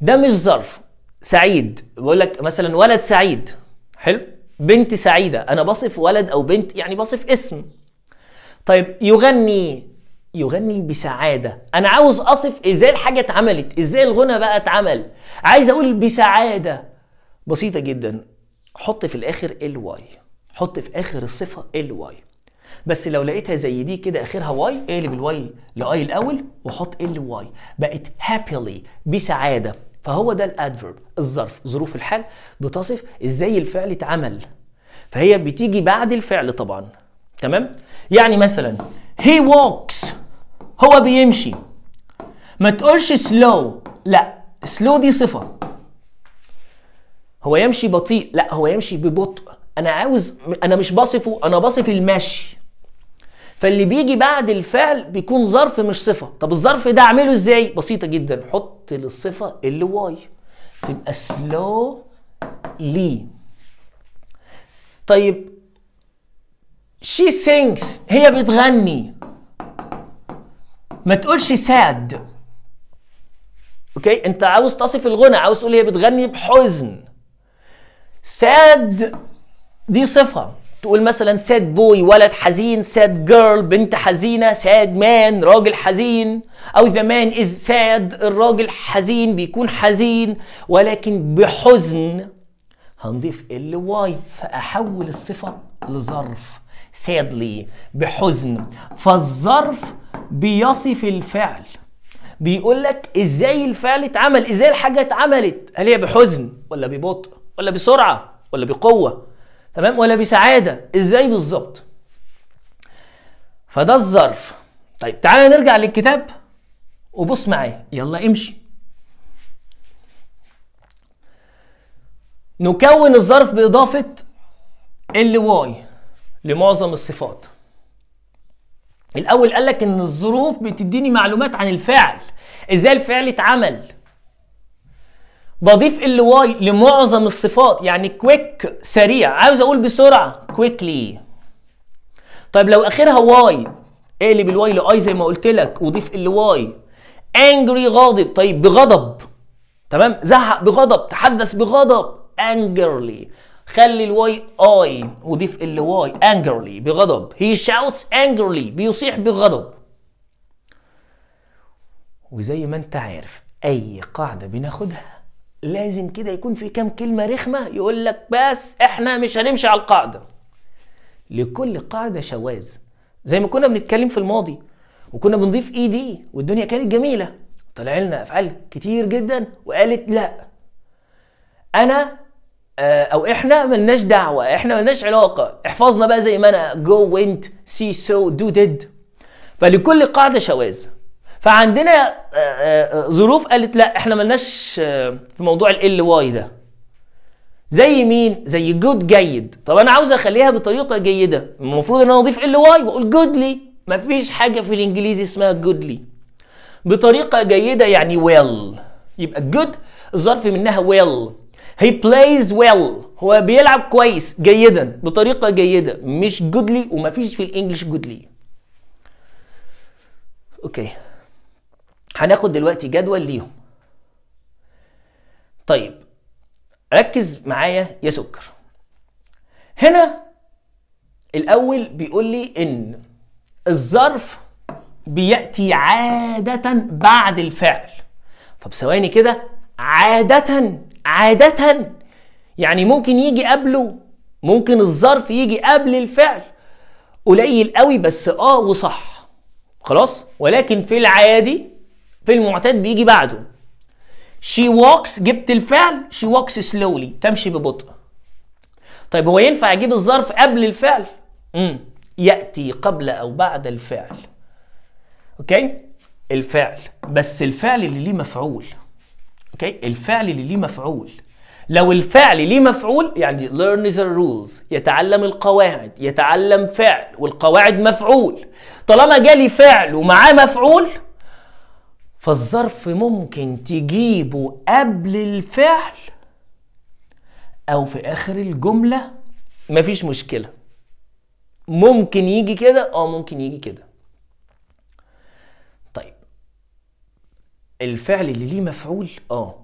ده مش ظرف سعيد بقول لك مثلا ولد سعيد حلو بنت سعيده انا بصف ولد او بنت يعني بصف اسم طيب يغني يغني بسعادة أنا عاوز أصف إزاي الحاجة اتعملت إزاي الغنى بقى اتعمل عايز أقول بسعادة بسيطة جدا حط في الآخر الواي حط في آخر الصفة الواي بس لو لقيتها زي دي كده اخرها واي اقلب الواي لاي الاول وحط ال واي بقت هابيلي بسعاده فهو ده الادفيرب الظرف ظروف الحال بتصف ازاي الفعل اتعمل فهي بتيجي بعد الفعل طبعا تمام يعني مثلا هي ووكس هو بيمشي ما تقولش سلو لا سلو دي صفه هو يمشي بطيء لا هو يمشي ببطء انا عاوز انا مش بصفه انا بصف المشي فاللي بيجي بعد الفعل بيكون ظرف مش صفه طب الظرف ده اعمله ازاي بسيطه جدا حط للصفه اللي واي تبقى سلو لي طيب شي سينكس هي بتغني ما تقولش ساد اوكي انت عاوز تصف الغنى عاوز تقول هي بتغني بحزن ساد دي صفه تقول مثلا ساد بوي ولد حزين ساد جيرل بنت حزينه ساد مان راجل حزين او ذا مان از ساد الراجل حزين بيكون حزين ولكن بحزن هنضيف ال واي فاحول الصفه لظرف سادلي بحزن فالظرف بيصف الفعل بيقول لك ازاي الفعل اتعمل ازاي الحاجه اتعملت هل هي بحزن ولا ببطء ولا بسرعه ولا بقوه تمام ولا بسعاده ازاي بالظبط فده الظرف طيب تعالى نرجع للكتاب وبص معايا يلا امشي نكون الظرف باضافه ال واي لمعظم الصفات الاول قال لك ان الظروف بتديني معلومات عن الفعل ازاي الفعل اتعمل بضيف ال واي لمعظم الصفات يعني كويك سريع عاوز اقول بسرعه كويكلي طيب لو اخرها واي اقلب الواي لاي زي ما قلت لك وضيف ال واي انجري غاضب طيب بغضب تمام زهق بغضب تحدث بغضب انجرلي خلي الواي اي وضيف ال واي انجرلي بغضب هي شاوتس انجرلي بيصيح بغضب وزي ما انت عارف اي قاعده بناخدها لازم كده يكون في كام كلمه رخمه يقول لك بس احنا مش هنمشي على القاعده لكل قاعده شواذ زي ما كنا بنتكلم في الماضي وكنا بنضيف اي e دي والدنيا كانت جميله طلع لنا افعال كتير جدا وقالت لا انا آه، او احنا ملناش دعوه احنا ملناش علاقه احفظنا بقى زي ما انا جو وينت سي سو دو ديد فلكل قاعده شواذ فعندنا آه، آه، ظروف قالت لا احنا ملناش آه، في موضوع ال ال واي ده زي مين زي جود جيد طب انا عاوز اخليها بطريقه جيده المفروض ان انا اضيف ال واي واقول جودلي مفيش حاجه في الانجليزي اسمها جودلي بطريقه جيده يعني ويل well. يبقى جود الظرف منها ويل هي بلايز ويل هو بيلعب كويس جيدا بطريقه جيده مش جودلي ومفيش في الانجليش جودلي اوكي okay. هناخد دلوقتي جدول ليهم طيب ركز معايا يا سكر هنا الاول بيقول لي ان الظرف بياتي عاده بعد الفعل طب ثواني كده عاده عاده يعني ممكن يجي قبله ممكن الظرف يجي قبل الفعل قليل قوي بس اه وصح خلاص ولكن في العادي في المعتاد بيجي بعده شي walks جبت الفعل شي walks slowly تمشي ببطء طيب هو ينفع اجيب الظرف قبل الفعل امم ياتي قبل او بعد الفعل اوكي الفعل بس الفعل اللي ليه مفعول اوكي الفعل اللي ليه مفعول لو الفعل ليه مفعول يعني learn the rules يتعلم القواعد يتعلم فعل والقواعد مفعول طالما جالي فعل ومعاه مفعول فالظرف ممكن تجيبه قبل الفعل او في اخر الجمله مفيش مشكله ممكن يجي كده او آه، ممكن يجي كده طيب الفعل اللي ليه مفعول اه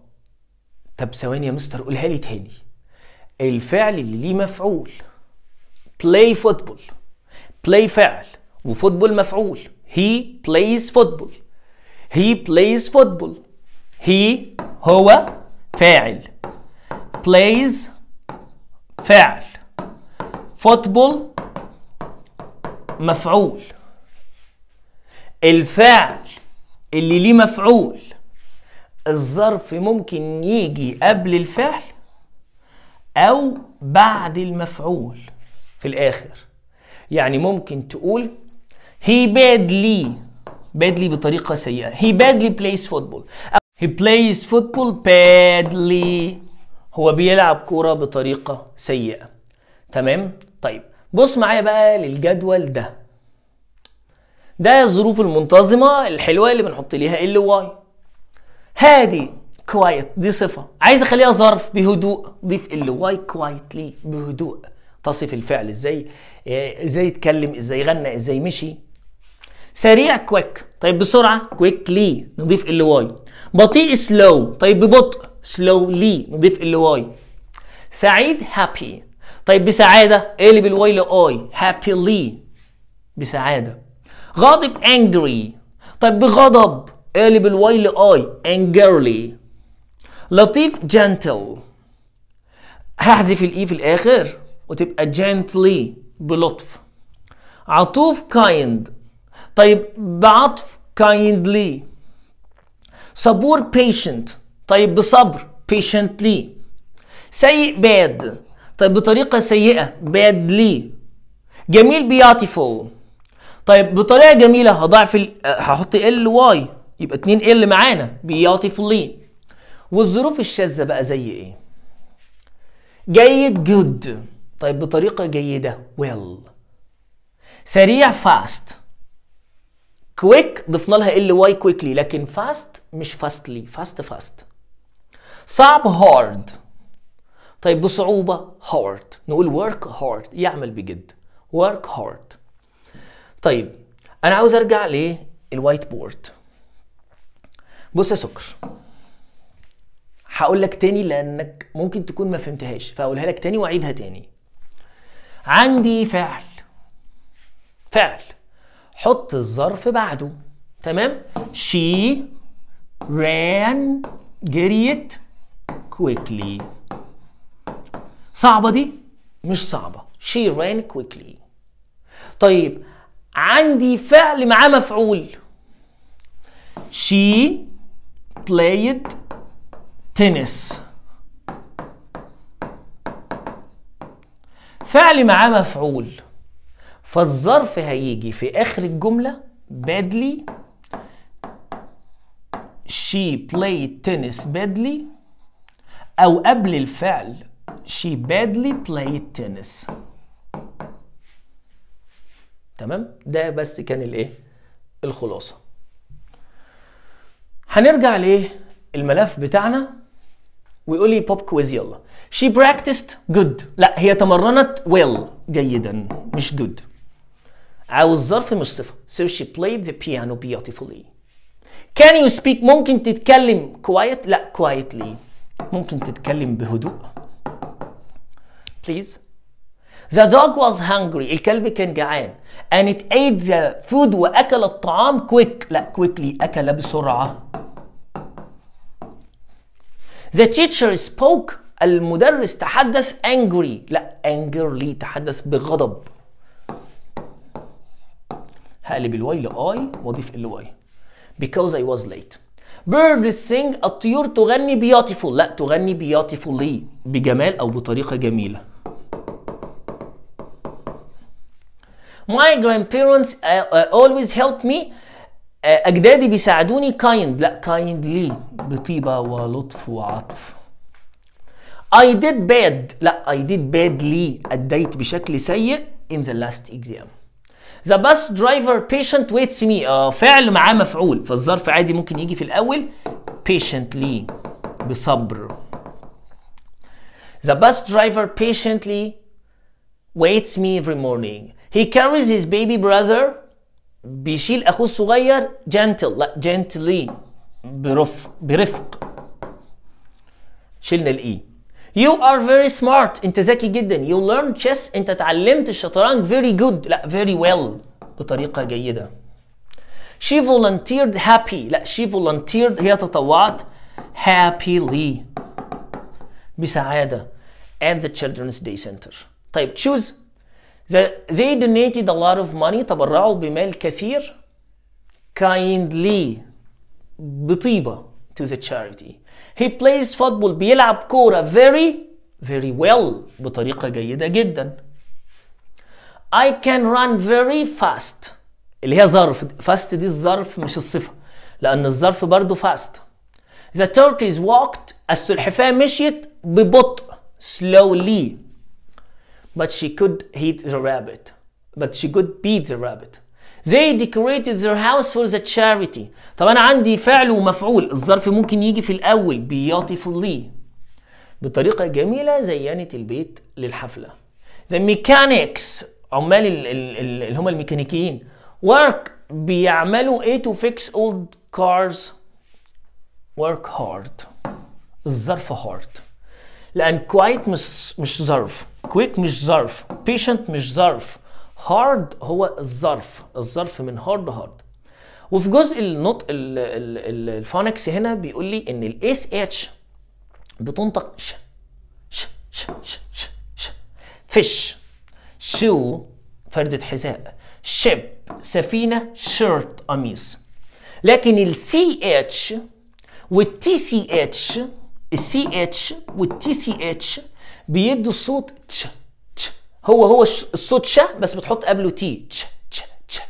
طب ثواني يا مستر قولها لي تاني الفعل اللي ليه مفعول play football play فعل وفوتبول مفعول he plays football he plays football he هو فاعل plays فعل football مفعول الفعل اللي ليه مفعول الظرف ممكن يجي قبل الفعل او بعد المفعول في الاخر يعني ممكن تقول he badly badly بطريقة سيئة he badly plays football he plays football badly هو بيلعب كورة بطريقة سيئة تمام طيب بص معايا بقى للجدول ده ده الظروف المنتظمة الحلوة اللي بنحط ليها ال واي هادي كوايت دي صفة عايز اخليها ظرف بهدوء ضيف ال واي كوايتلي بهدوء تصف الفعل ازاي إيه، ازاي يتكلم ازاي غنى ازاي مشي سريع كويك طيب بسرعه كويكلي نضيف ال واي بطيء سلو طيب ببطء سلولي نضيف ال واي سعيد هابي طيب بسعاده اقلب الواي لاي هابيلي بسعاده غاضب انجري طيب بغضب اقلب الواي لاي انجرلي لطيف جنتل هحذف الاي e في الاخر وتبقى جنتلي بلطف عطوف كايند طيب بعطف kindly صبور patient طيب بصبر patiently سيء bad طيب بطريقة سيئة badly جميل beautiful طيب بطريقة جميلة هضعف ال... هحط ال واي يبقى 2 ال معانا beautifully والظروف الشاذة بقى زي ايه؟ جيد جود طيب بطريقة جيدة well سريع fast كويك ضفنا لها ال واي كويكلي لكن فاست مش فاستلي فاست فاست صعب هارد طيب بصعوبة هارد نقول ورك هارد يعمل بجد ورك هارد طيب أنا عاوز أرجع للوايت بورد بص يا سكر هقول لك تاني لأنك ممكن تكون ما فهمتهاش فاقولها لك تاني وأعيدها تاني عندي فعل فعل حط الظرف بعده تمام she ran جريت quickly صعبة دي مش صعبة she ran quickly طيب عندي فعل معاه مفعول she played tennis فعل معاه مفعول فالظرف هيجي في اخر الجمله badly she played tennis badly او قبل الفعل she badly played tennis تمام ده بس كان الايه الخلاصه هنرجع ليه الملف بتاعنا ويقول لي بوب كويز يلا she practiced good لا هي تمرنت well جيدا مش good عاوز ظرف مش صفه so she played the piano beautifully can you speak ممكن تتكلم quiet لا quietly ممكن تتكلم بهدوء please The dog was hungry. الكلب كان جعان. And it ate the food وأكل الطعام quick. لا quickly أكل بسرعة. The teacher spoke. المدرس تحدث angry. لا angrily تحدث بغضب. هقلب الواي لاي واضيف ال واي because I was late birds sing الطيور تغني beautiful لا تغني beautifully بجمال او بطريقه جميله my grandparents always help me اجدادي بيساعدوني kind لا kindly بطيبه ولطف وعطف I did bad لا I did badly أديت بشكل سيء in the last exam ذا باس درايفر بيشنت ويتس مي اه فعل معاه مفعول فالظرف عادي ممكن يجي في الاول patiently بصبر The bus driver patiently waits me every morning. He carries his baby brother بيشيل أخوه الصغير gentle لا gently برفق برفق شلنا الإي e. You are very smart. أنت ذكي جدا. You learn chess. أنت تعلمت الشطرنج very good. لا very well. بطريقة جيدة. She volunteered happy. لا she volunteered هي تطوعت happily. بسعادة. At the Children's Day Center. طيب choose. they donated a lot of money. تبرعوا بمال كثير. Kindly. بطيبة to the charity. He plays football بيلعب كورة very very well بطريقة جيدة جدا. I can run very fast اللي هي ظرف fast دي الظرف مش الصفة لأن الظرف برضه fast. The turkeys walked السلحفاة مشيت ببطء slowly but she could hit the rabbit but she could beat the rabbit They decorated their house for the charity طب أنا عندي فعل ومفعول الظرف ممكن يجي في الأول beautifully بطريقة جميلة زينت البيت للحفلة The mechanics عمال اللي هم الميكانيكيين work بيعملوا ايه to fix old cars work hard الظرف hard لان quiet مش مش ظرف quick مش ظرف patient مش ظرف هارد هو الظرف الظرف من هارد هارد وفي جزء النطق الفونكس هنا بيقول لي ان الاس اتش بتنطق ش ش ش ش ش, ش. فيش شو فردة حذاء شيب سفينة شيرت قميص لكن السي اتش والتي سي اتش السي اتش والتي سي اتش بيدوا صوت تش هو هو الصوت ش بس بتحط قبله تي تش تش تش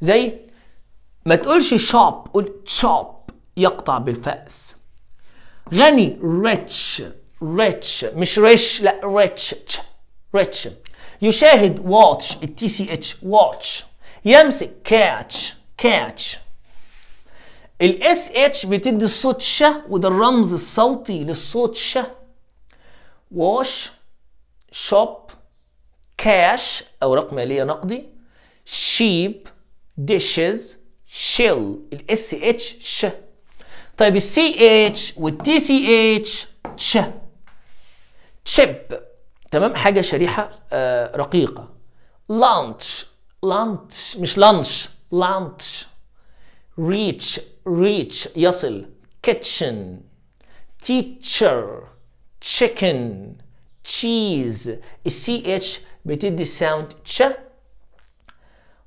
زي ما تقولش شوب قول شوب يقطع بالفأس غني ريتش ريتش مش ريش لا ريتش ريتش يشاهد واتش التي سي اتش واتش يمسك كاتش كاتش الاس اتش بتدي الصوت ش وده الرمز الصوتي للصوت ش واش شوب كاش اوراق ماليه نقدي شيب ديشز شيل الاس اتش ش طيب السي اتش والتي سي اتش تش تشيب تمام حاجه شريحه آه رقيقه لانش لانش مش لانش لانش ريتش ريتش يصل كيتشن تيتشر تشيكن تشيز السي اتش بتدي الساوند تشا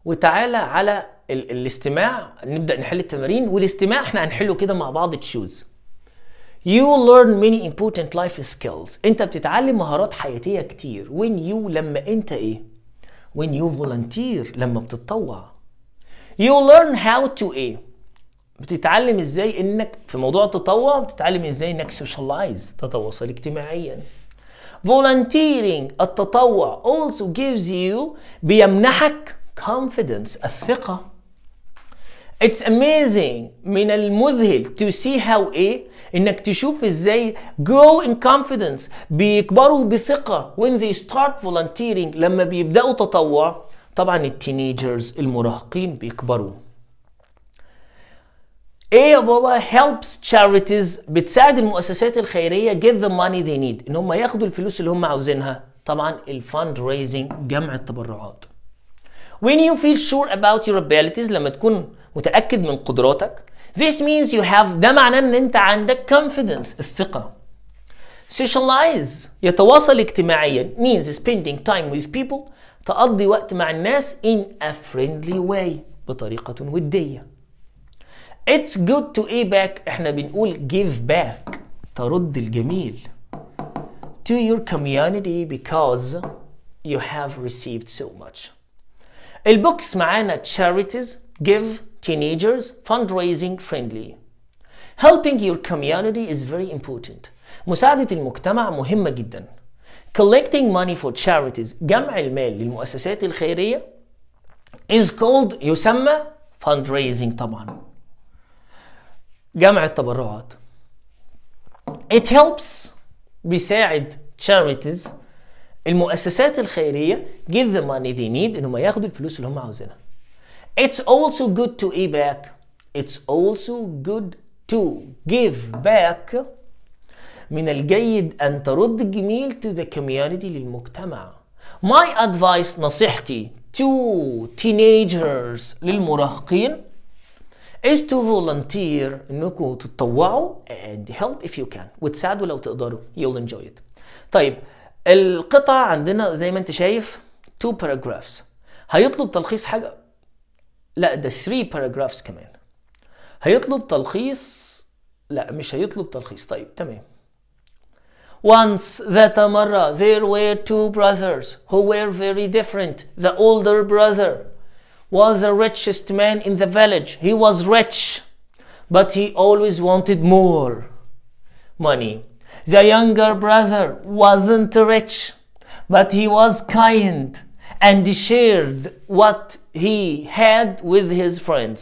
وتعالى على ال الاستماع نبدا نحل التمارين والاستماع احنا هنحله كده مع بعض تشوز You learn many important life skills انت بتتعلم مهارات حياتيه كتير when you لما انت ايه when you volunteer لما بتتطوع You learn how to ايه بتتعلم ازاي انك في موضوع التطوع بتتعلم ازاي انك socialize تتواصل اجتماعيا volunteering التطوع also gives you بيمنحك confidence الثقة It's amazing من المذهل to see how A انك تشوف ازاي grow in confidence بيكبروا بثقة when they start volunteering لما بيبدأوا تطوع طبعا التينيجرز المراهقين بيكبروا ايه يا بابا helps charities بتساعد المؤسسات الخيريه get the money they need ان هم ياخدوا الفلوس اللي هم عاوزينها طبعا الفند ريزنج جمع التبرعات when you feel sure about your abilities لما تكون متاكد من قدراتك this means you have ده معناه ان انت عندك confidence الثقه socialize يتواصل اجتماعيا means spending time with people تقضي وقت مع الناس in a friendly way بطريقه وديه It's good to give back. احنا بنقول give back. ترد الجميل to your community because you have received so much البوكس معانا charities give teenagers fundraising friendly helping your community is very important مساعدة المجتمع مهمة جدا collecting money for charities جمع المال للمؤسسات الخيرية is called يسمى fundraising طبعا جمع التبرعات it helps بيساعد charities المؤسسات الخيرية give the money they need إنهم ياخدوا الفلوس اللي هم عاوزينها it's also good to pay back it's also good to give back من الجيد أن ترد الجميل to the community للمجتمع my advice نصيحتي to teenagers للمراهقين is to volunteer انكم تتطوعوا and help if you can وتساعدوا لو تقدروا you'll enjoy it طيب القطع عندنا زي ما انت شايف two paragraphs هيطلب تلخيص حاجه لا ده 3 paragraphs كمان هيطلب تلخيص لا مش هيطلب تلخيص طيب تمام Once that مرة there were two brothers who were very different the older brother was the richest man in the village. He was rich, but he always wanted more money. The younger brother wasn't rich, but he was kind and shared what he had with his friends.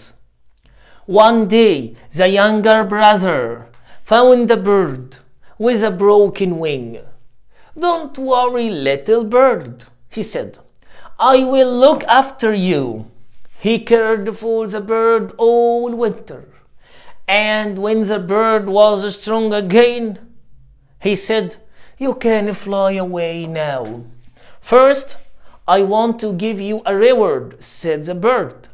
One day, the younger brother found a bird with a broken wing. Don't worry, little bird, he said. I will look after you. He cared for the bird all winter. And when the bird was strong again, he said, You can fly away now. First, I want to give you a reward, said the bird.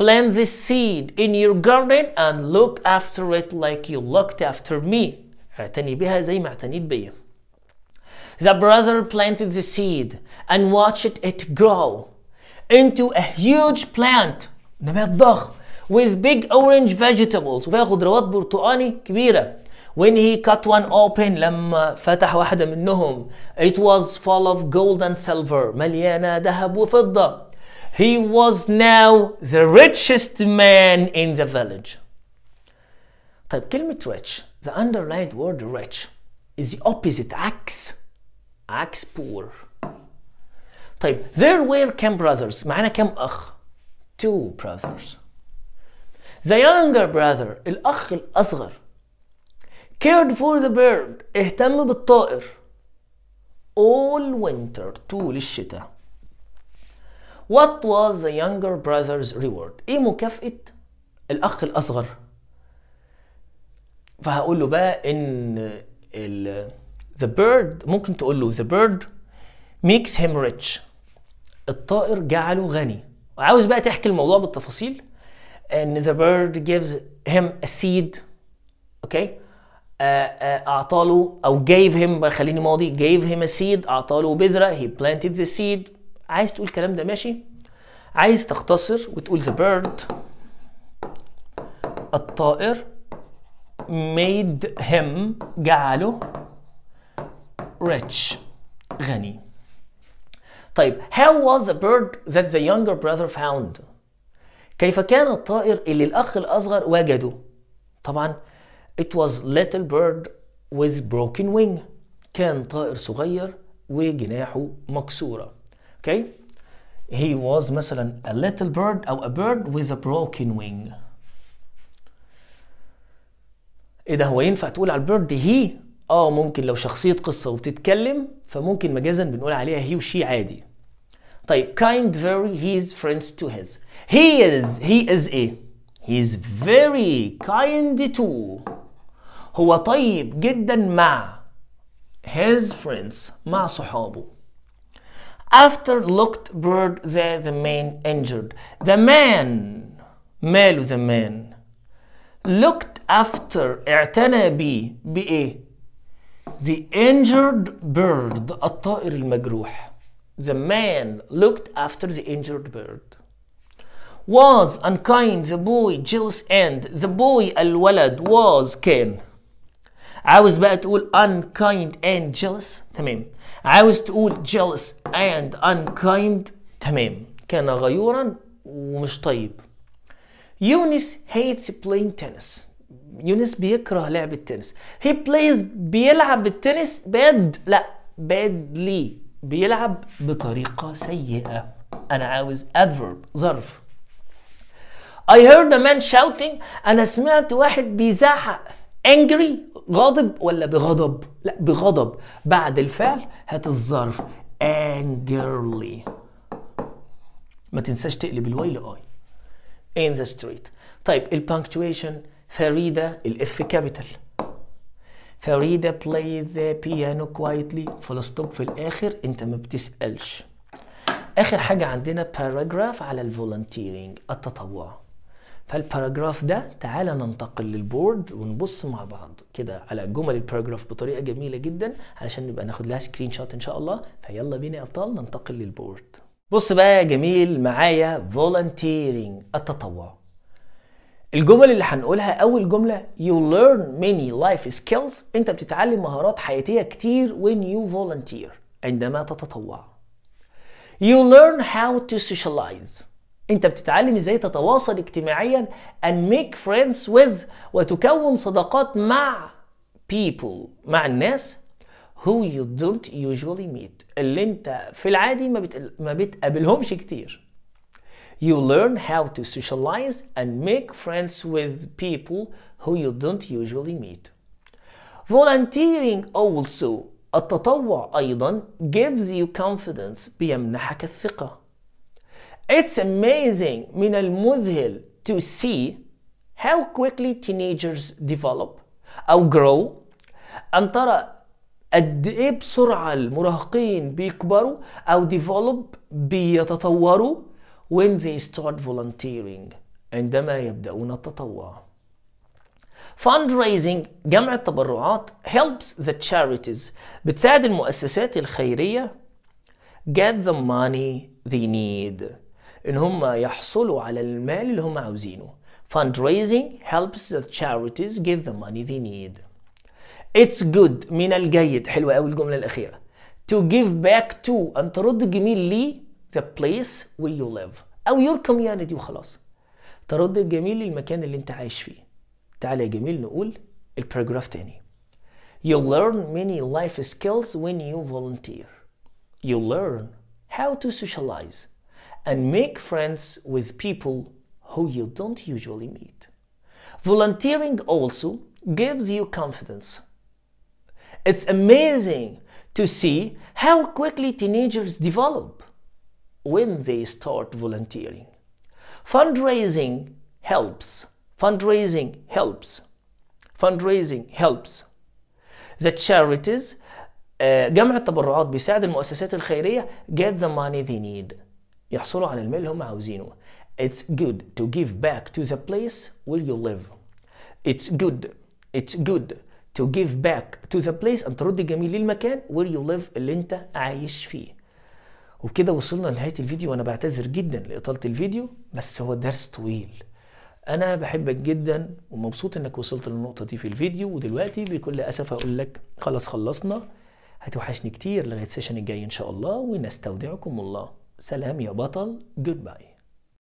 Plant this seed in your garden and look after it like you looked after me. The brother planted the seed and watched it grow into a huge plant نبات ضخم with big orange vegetables وفيها خضروات برتقاني كبيرة when he cut one open لما فتح واحدة منهم it was full of gold and silver مليانة ذهب وفضة he was now the richest man in the village طيب كلمة rich the underlined word rich is the opposite عكس عكس poor طيب there were كم brothers معانا كم أخ two brothers the younger brother الأخ الأصغر cared for the bird اهتم بالطائر all winter طول الشتاء what was the younger brother's reward ايه مكافأة الأخ الأصغر فهقول له بقى إن ال the bird ممكن تقول له the bird makes him rich الطائر جعله غني وعاوز بقى تحكي الموضوع بالتفاصيل ان the bird gives him a seed اوكي آه، آه، اعطاله او gave him خليني ماضي gave him a seed اعطاله بذره he planted the seed عايز تقول الكلام ده ماشي عايز تختصر وتقول the bird الطائر made him جعله rich غني طيب how was the bird that the younger brother found كيف كان الطائر اللي الأخ الأصغر وجده طبعا it was little bird with broken wing كان طائر صغير وجناحه مكسورة okay he was مثلا a little bird أو a bird with a broken wing ايه ده هو ينفع تقول على البيرد هي اه ممكن لو شخصية قصة وبتتكلم فممكن مجازا بنقول عليها هي وشي عادي طيب kind very his friends to his he is he is a he is very kind to هو طيب جدا مع his friends مع صحابه after looked bird the the man injured the man ماله the man looked after اعتنى بيه بايه the injured bird الطائر المجروح the man looked after the injured bird. Was unkind the boy jealous and the boy walad was كان عاوز بقى تقول unkind and jealous تمام عاوز تقول jealous and unkind تمام كان غيورا ومش طيب يونس hates playing tennis يونس بيكره لعب التنس he plays بيلعب التنس bad لا badly بيلعب بطريقة سيئة أنا عاوز adverb ظرف I heard a man shouting أنا سمعت واحد بيزعق angry غاضب ولا بغضب لا بغضب بعد الفعل هات الظرف angrily ما تنساش تقلب الواي لآي in the street طيب البانكتويشن فريدة الاف كابيتال فريدة play the piano quietly فول ستوب في الآخر أنت ما بتسألش آخر حاجة عندنا paragraph على الفولنتيرنج التطوع فالباراجراف ده تعالى ننتقل للبورد ونبص مع بعض كده على جمل الباراجراف بطريقة جميلة جدا علشان نبقى ناخد لها سكرين شوت إن شاء الله فيلا بينا يا أبطال ننتقل للبورد بص بقى يا جميل معايا volunteering التطوع الجمل اللي هنقولها اول جمله you learn many life skills انت بتتعلم مهارات حياتيه كتير when you volunteer عندما تتطوع you learn how to socialize انت بتتعلم ازاي تتواصل اجتماعيا and make friends with وتكون صداقات مع people مع الناس who you don't usually meet اللي انت في العادي ما, ما بتقابلهمش كتير You learn how to socialize and make friends with people who you don't usually meet. Volunteering also التطوع أيضا gives you confidence بيمنحك الثقة. It's amazing من المذهل to see how quickly teenagers develop أو grow أن ترى قد إيه بسرعة المراهقين بيكبروا أو develop بيتطوروا when they start volunteering عندما يبدأون التطوع Fundraising جمع التبرعات helps the charities بتساعد المؤسسات الخيرية get the money they need إن هم يحصلوا على المال اللي هم عاوزينه Fundraising helps the charities give the money they need It's good من الجيد حلوة أوي الجملة الأخيرة To give back to أن ترد الجميل لي the place where you live او your community وخلاص ترد الجميل للمكان اللي انت عايش فيه تعالى يا جميل نقول الباراجراف تاني You learn many life skills when you volunteer. You learn how to socialize and make friends with people who you don't usually meet. Volunteering also gives you confidence. It's amazing to see how quickly teenagers develop when they start volunteering. Fundraising helps. Fundraising helps. Fundraising helps. The charities uh, جمع التبرعات بيساعد المؤسسات الخيرية get the money they need يحصلوا على المال اللي هم عاوزينه It's good to give back to the place where you live It's good It's good to give back to the place أن ترد الجميل للمكان where you live اللي أنت عايش فيه وبكده وصلنا لنهاية الفيديو وأنا بعتذر جدا لإطالة الفيديو بس هو درس طويل أنا بحبك جدا ومبسوط إنك وصلت للنقطة دي في الفيديو ودلوقتي بكل أسف أقول لك خلاص خلصنا هتوحشني كتير لغاية السيشن الجاي إن شاء الله ونستودعكم الله سلام يا بطل جود باي